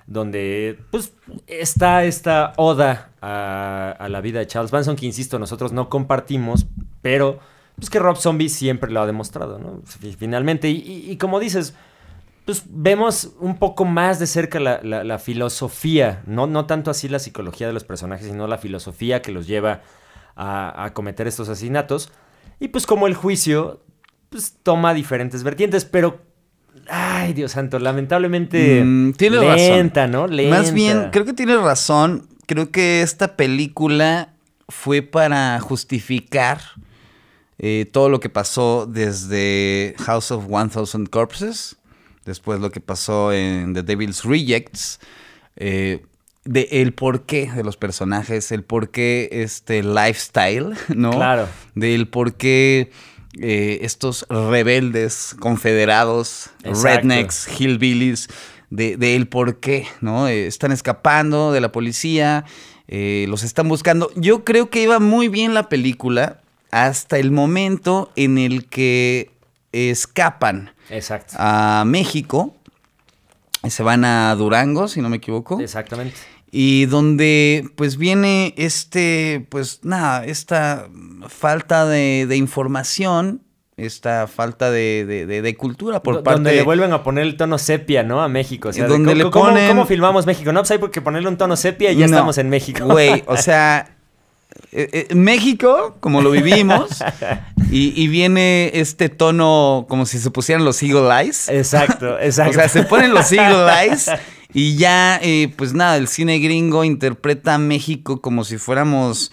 donde pues está esta oda a, la vida de Charles Manson, que insisto, nosotros no compartimos, pero pues que Rob Zombie siempre lo ha demostrado, ¿no? Finalmente, y, como dices, pues vemos un poco más de cerca la, filosofía, no, no tanto así la psicología de los personajes, sino la filosofía que los lleva a, a cometer estos asesinatos. Y pues como el juicio pues, toma diferentes vertientes, pero Ay, Dios santo, lamentablemente. Mm, tiene lenta, ¿no? Más bien, creo que tiene razón. Creo que esta película fue para justificar eh, todo lo que pasó desde House of 1000 Corpses, después lo que pasó en The Devil's Rejects, eh, de el porqué de los personajes, el porqué este lifestyle, ¿no? Claro. Del porqué eh, estos rebeldes, confederados, rednecks, hillbillies, de, el por qué, ¿no? Eh, están escapando de la policía, eh, los están buscando. Yo creo que iba muy bien la película hasta el momento en el que escapan a México. Se van a Durango, si no me equivoco. Exactamente y donde pues viene este, pues nada, esta falta de, información, esta falta de, de, cultura por parte... Donde le vuelven a poner el tono sepia, ¿no? A México. O sea, donde le ¿cómo, filmamos México? No, pues hay porque ponerle un tono sepia y ya estamos en México. Güey, o sea... Eh, eh, México, como lo vivimos, y, y, viene este tono como si se pusieran los Eagle Eyes. Exacto, exacto. o sea, se ponen los Eagle Eyes y ya, eh, pues nada, el cine gringo interpreta a México como si fuéramos,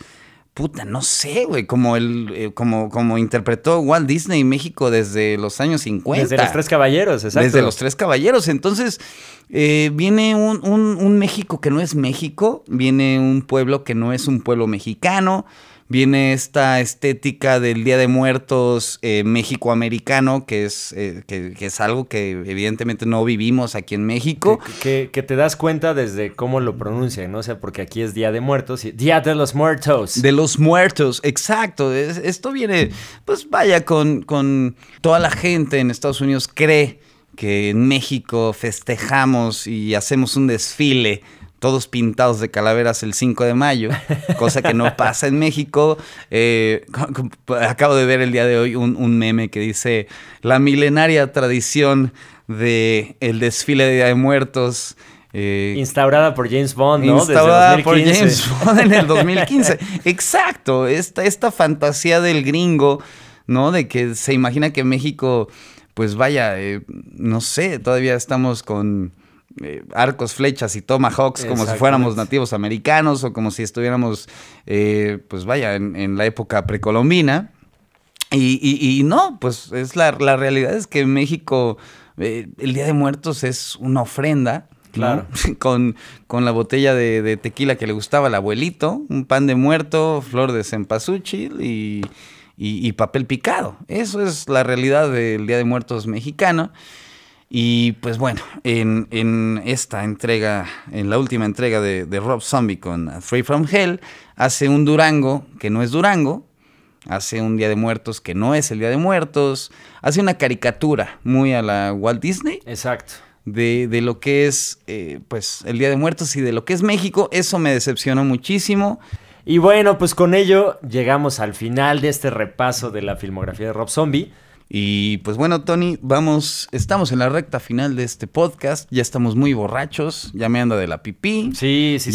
puta, no sé, güey, como, el, eh, como, como interpretó Walt Disney México desde los años 50. Desde los Tres Caballeros, exacto. Desde los Tres Caballeros. Entonces, eh, viene un México que no es México, viene un pueblo que no es un pueblo mexicano viene esta estética del Día de Muertos eh, mexicoamericano, que es, eh, que, es algo que evidentemente no vivimos aquí en México. Que, te das cuenta desde cómo lo pronuncian, ¿no? O sea, porque aquí es Día de Muertos y Día de los Muertos. De los Muertos, exacto. esto viene, pues vaya, con, con toda la gente en Estados Unidos cree que en México festejamos y hacemos un desfile todos pintados de calaveras el 5 de mayo, cosa que no pasa en México. Eh, acabo de ver el día de hoy un, meme que dice la milenaria tradición de desfile de Día de Muertos. Eh, instaurada por James Bond, ¿no? Instaurada por James Bond en el 2015. Exacto, esta, esta fantasía del gringo, ¿no? De que se imagina que México, pues vaya, eh, no sé, todavía estamos con eh, arcos, flechas y tomahawks como si fuéramos nativos americanos o como si estuviéramos, eh, pues vaya, en, la época precolombina. Y, no, pues es la, realidad es que en México eh, el Día de Muertos es una ofrenda. Claro. Con, la botella de, tequila que le gustaba al abuelito, un pan de muerto, flor de cempasúchil y, y papel picado. Eso es la realidad del Día de Muertos mexicano. Y pues bueno, en, esta entrega, en la última entrega de, Rob Zombie con Free From Hell, hace un Durango que no es Durango, hace un Día de Muertos que no es el Día de Muertos, hace una caricatura muy a la Walt Disney. Exacto. De, lo que es eh, pues el Día de Muertos y de lo que es México, eso me decepcionó muchísimo. Y bueno, pues con ello llegamos al final de este repaso de la filmografía de Rob Zombie. Y pues bueno, Tony, vamos, estamos en la recta final de este podcast, ya estamos muy borrachos, ya me anda de la pipí. Sí, sí, ya, sí.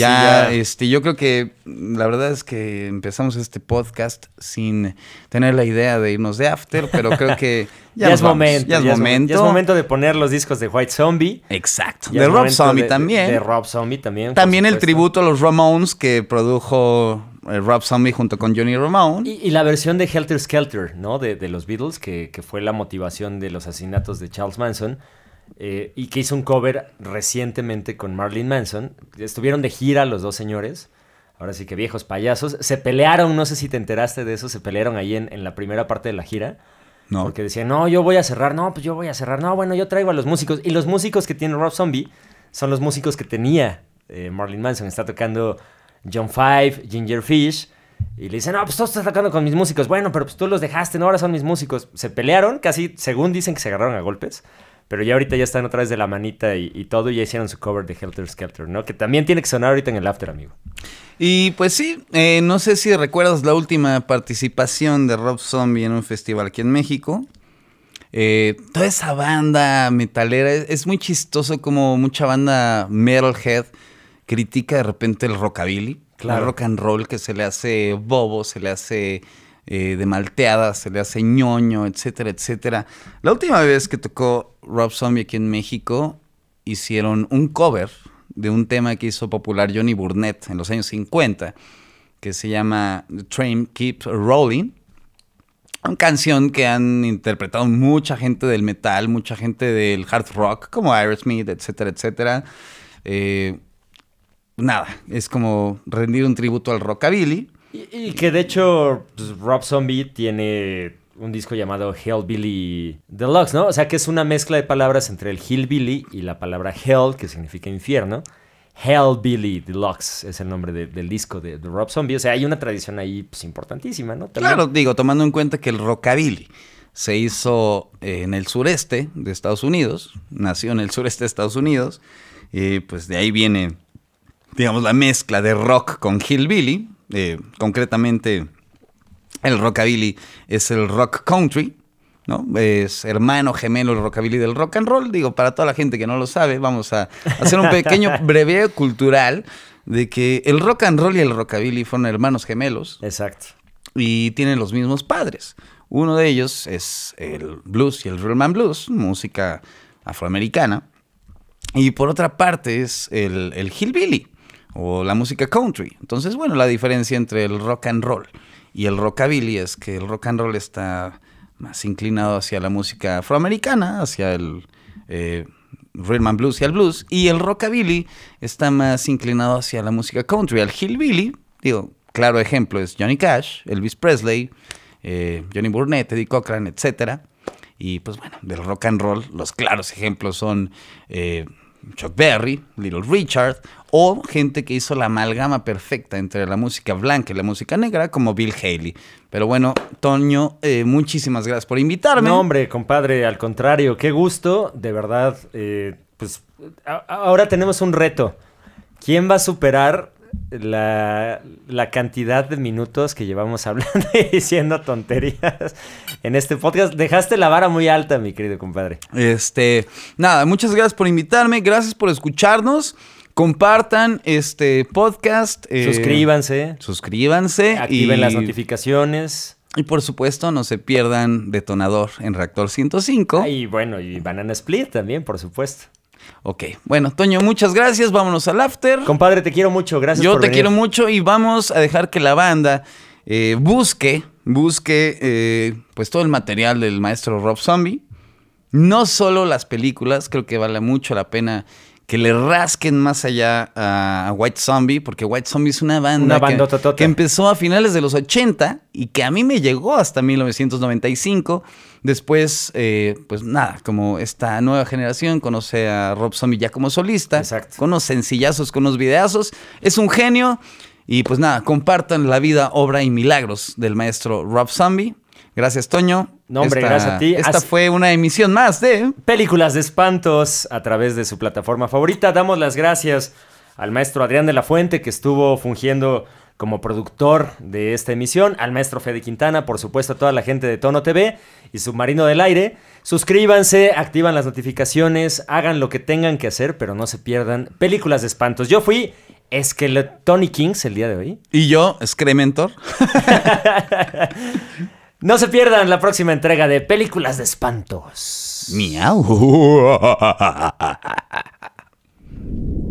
Ya, este, yo creo que mm, la verdad es que empezamos este podcast sin tener la idea de irnos de after, pero creo que ya, es momento, ya, es momento, ya es momento. de poner los discos de White Zombie. Exacto. De Rob Zombie también. de, Rob Zombie también. También el tributo a los Ramones que produjo eh, Rob Zombie junto con Johnny Ramone. Y, la versión de Helter Skelter, ¿no? De, los Beatles, que, fue la motivación de los asesinatos de Charles Manson. Eh, y que hizo un cover recientemente con Marlene Manson. Estuvieron de gira los dos señores. Ahora sí que viejos payasos. Se pelearon, no sé si te enteraste de eso, se pelearon ahí en, la primera parte de la gira. No. Porque decían, no, yo voy a cerrar, no, pues yo voy a cerrar, no, bueno, yo traigo a los músicos. Y los músicos que tiene Rob Zombie son los músicos que tenía eh, Manson. Está tocando John Five, Ginger Fish. Y le dicen, no, pues tú estás tocando con mis músicos. Bueno, pero pues tú los dejaste, no, ahora son mis músicos. Se pelearon, casi, según dicen que se agarraron a golpes. Pero ya ahorita ya están otra vez de la manita y, todo, y ya hicieron su cover de Helter Skelter, ¿no? Que también tiene que sonar ahorita en el after, amigo. Y pues sí, eh, no sé si recuerdas la última participación de Rob Zombie en un festival aquí en México. Eh, toda esa banda metalera, es muy chistoso como mucha banda metalhead critica de repente el rockabilly, claro. el rock and roll que se le hace bobo, se le hace eh, de malteada, se le hace ñoño, etcétera, etcétera. La última vez que tocó Rob Zombie aquí en México, hicieron un cover de un tema que hizo popular Johnny Burnett en los años 50, que se llama The Train Keeps Rolling. Una canción que han interpretado mucha gente del metal, mucha gente del hard rock, como Aerosmith, etcétera, etcétera. Eh, nada, es como rendir un tributo al rockabilly. Y, que de hecho pues, Rob Zombie tiene un disco llamado Hellbilly Deluxe, ¿no? O sea, que es una mezcla de palabras entre el hillbilly y la palabra hell, que significa infierno. Hellbilly Deluxe es el nombre del disco de, Rob Zombie. O sea, hay una tradición ahí pues, importantísima, ¿no? Claro, digo, tomando en cuenta que el rockabilly se hizo eh, en el sureste de Estados Unidos, nació en el sureste de Estados Unidos, y eh, pues de ahí viene digamos, la mezcla de rock con hillbilly. Eh, concretamente, el rockabilly es el rock country, ¿no? Es hermano gemelo el rockabilly del rock and roll. Digo, para toda la gente que no lo sabe, vamos a hacer un pequeño breve cultural de que el rock and roll y el rockabilly fueron hermanos gemelos. Exacto. Y tienen los mismos padres. Uno de ellos es el blues y el man Blues, música afroamericana. Y por otra parte es el hillbilly, o la música country. Entonces, bueno, la diferencia entre el rock and roll y el rockabilly es que el rock and roll está más inclinado hacia la música afroamericana, hacia el eh, rhythm and blues y el blues, y el rockabilly está más inclinado hacia la música country, al hillbilly, digo, claro ejemplo es Johnny Cash, Elvis Presley, eh, Johnny Burnett, Eddie Cochran, etcétera. Y pues bueno, del rock and roll, los claros ejemplos son eh, Chuck Berry, Little Richard, o gente que hizo la amalgama perfecta entre la música blanca y la música negra, como Bill Haley. Pero bueno, Toño, eh, muchísimas gracias por invitarme. No, hombre, compadre, al contrario, qué gusto, de verdad, eh, pues ahora tenemos un reto. ¿Quién va a superar la, la, cantidad de minutos que llevamos hablando y diciendo tonterías en este podcast. Dejaste la vara muy alta, mi querido compadre. Este, nada, muchas gracias por invitarme, gracias por escucharnos. Compartan este podcast. Eh, suscríbanse. Suscríbanse. Activen las notificaciones. Y por supuesto, no se pierdan Detonador en Reactor 105. Ah, y bueno, y Banana Split también, por supuesto. Ok, bueno, Toño, muchas gracias. Vámonos al after. Compadre, te quiero mucho. Gracias. Yo te quiero mucho y vamos a dejar que la banda eh, busque, busque eh, pues todo el material del maestro Rob Zombie. No solo las películas, creo que vale mucho la pena que le rasquen más allá a White Zombie, porque White Zombie es una banda que, empezó a finales de los 80 y que a mí me llegó hasta 1995. Después, eh, pues nada, como esta nueva generación conoce a Rob Zombie ya como solista, con unos sencillazos, con unos videazos. Es un genio. Y pues nada, compartan la vida, obra y milagros del maestro Rob Zombie. Gracias, Toño. No, hombre, gracias a ti. Esta fue una emisión más de Películas de Espantos a través de su plataforma favorita. Damos las gracias al maestro Adrián de la Fuente, que estuvo fungiendo como productor de esta emisión, al maestro Fede Quintana, por supuesto a toda la gente de Tono TV y Submarino del Aire. Suscríbanse, activan las notificaciones, hagan lo que tengan que hacer, pero no se pierdan películas de espantos. Yo fui Tony Kings el día de hoy. Y yo, Scrementor. No se pierdan la próxima entrega de Películas de Espantos. Miau.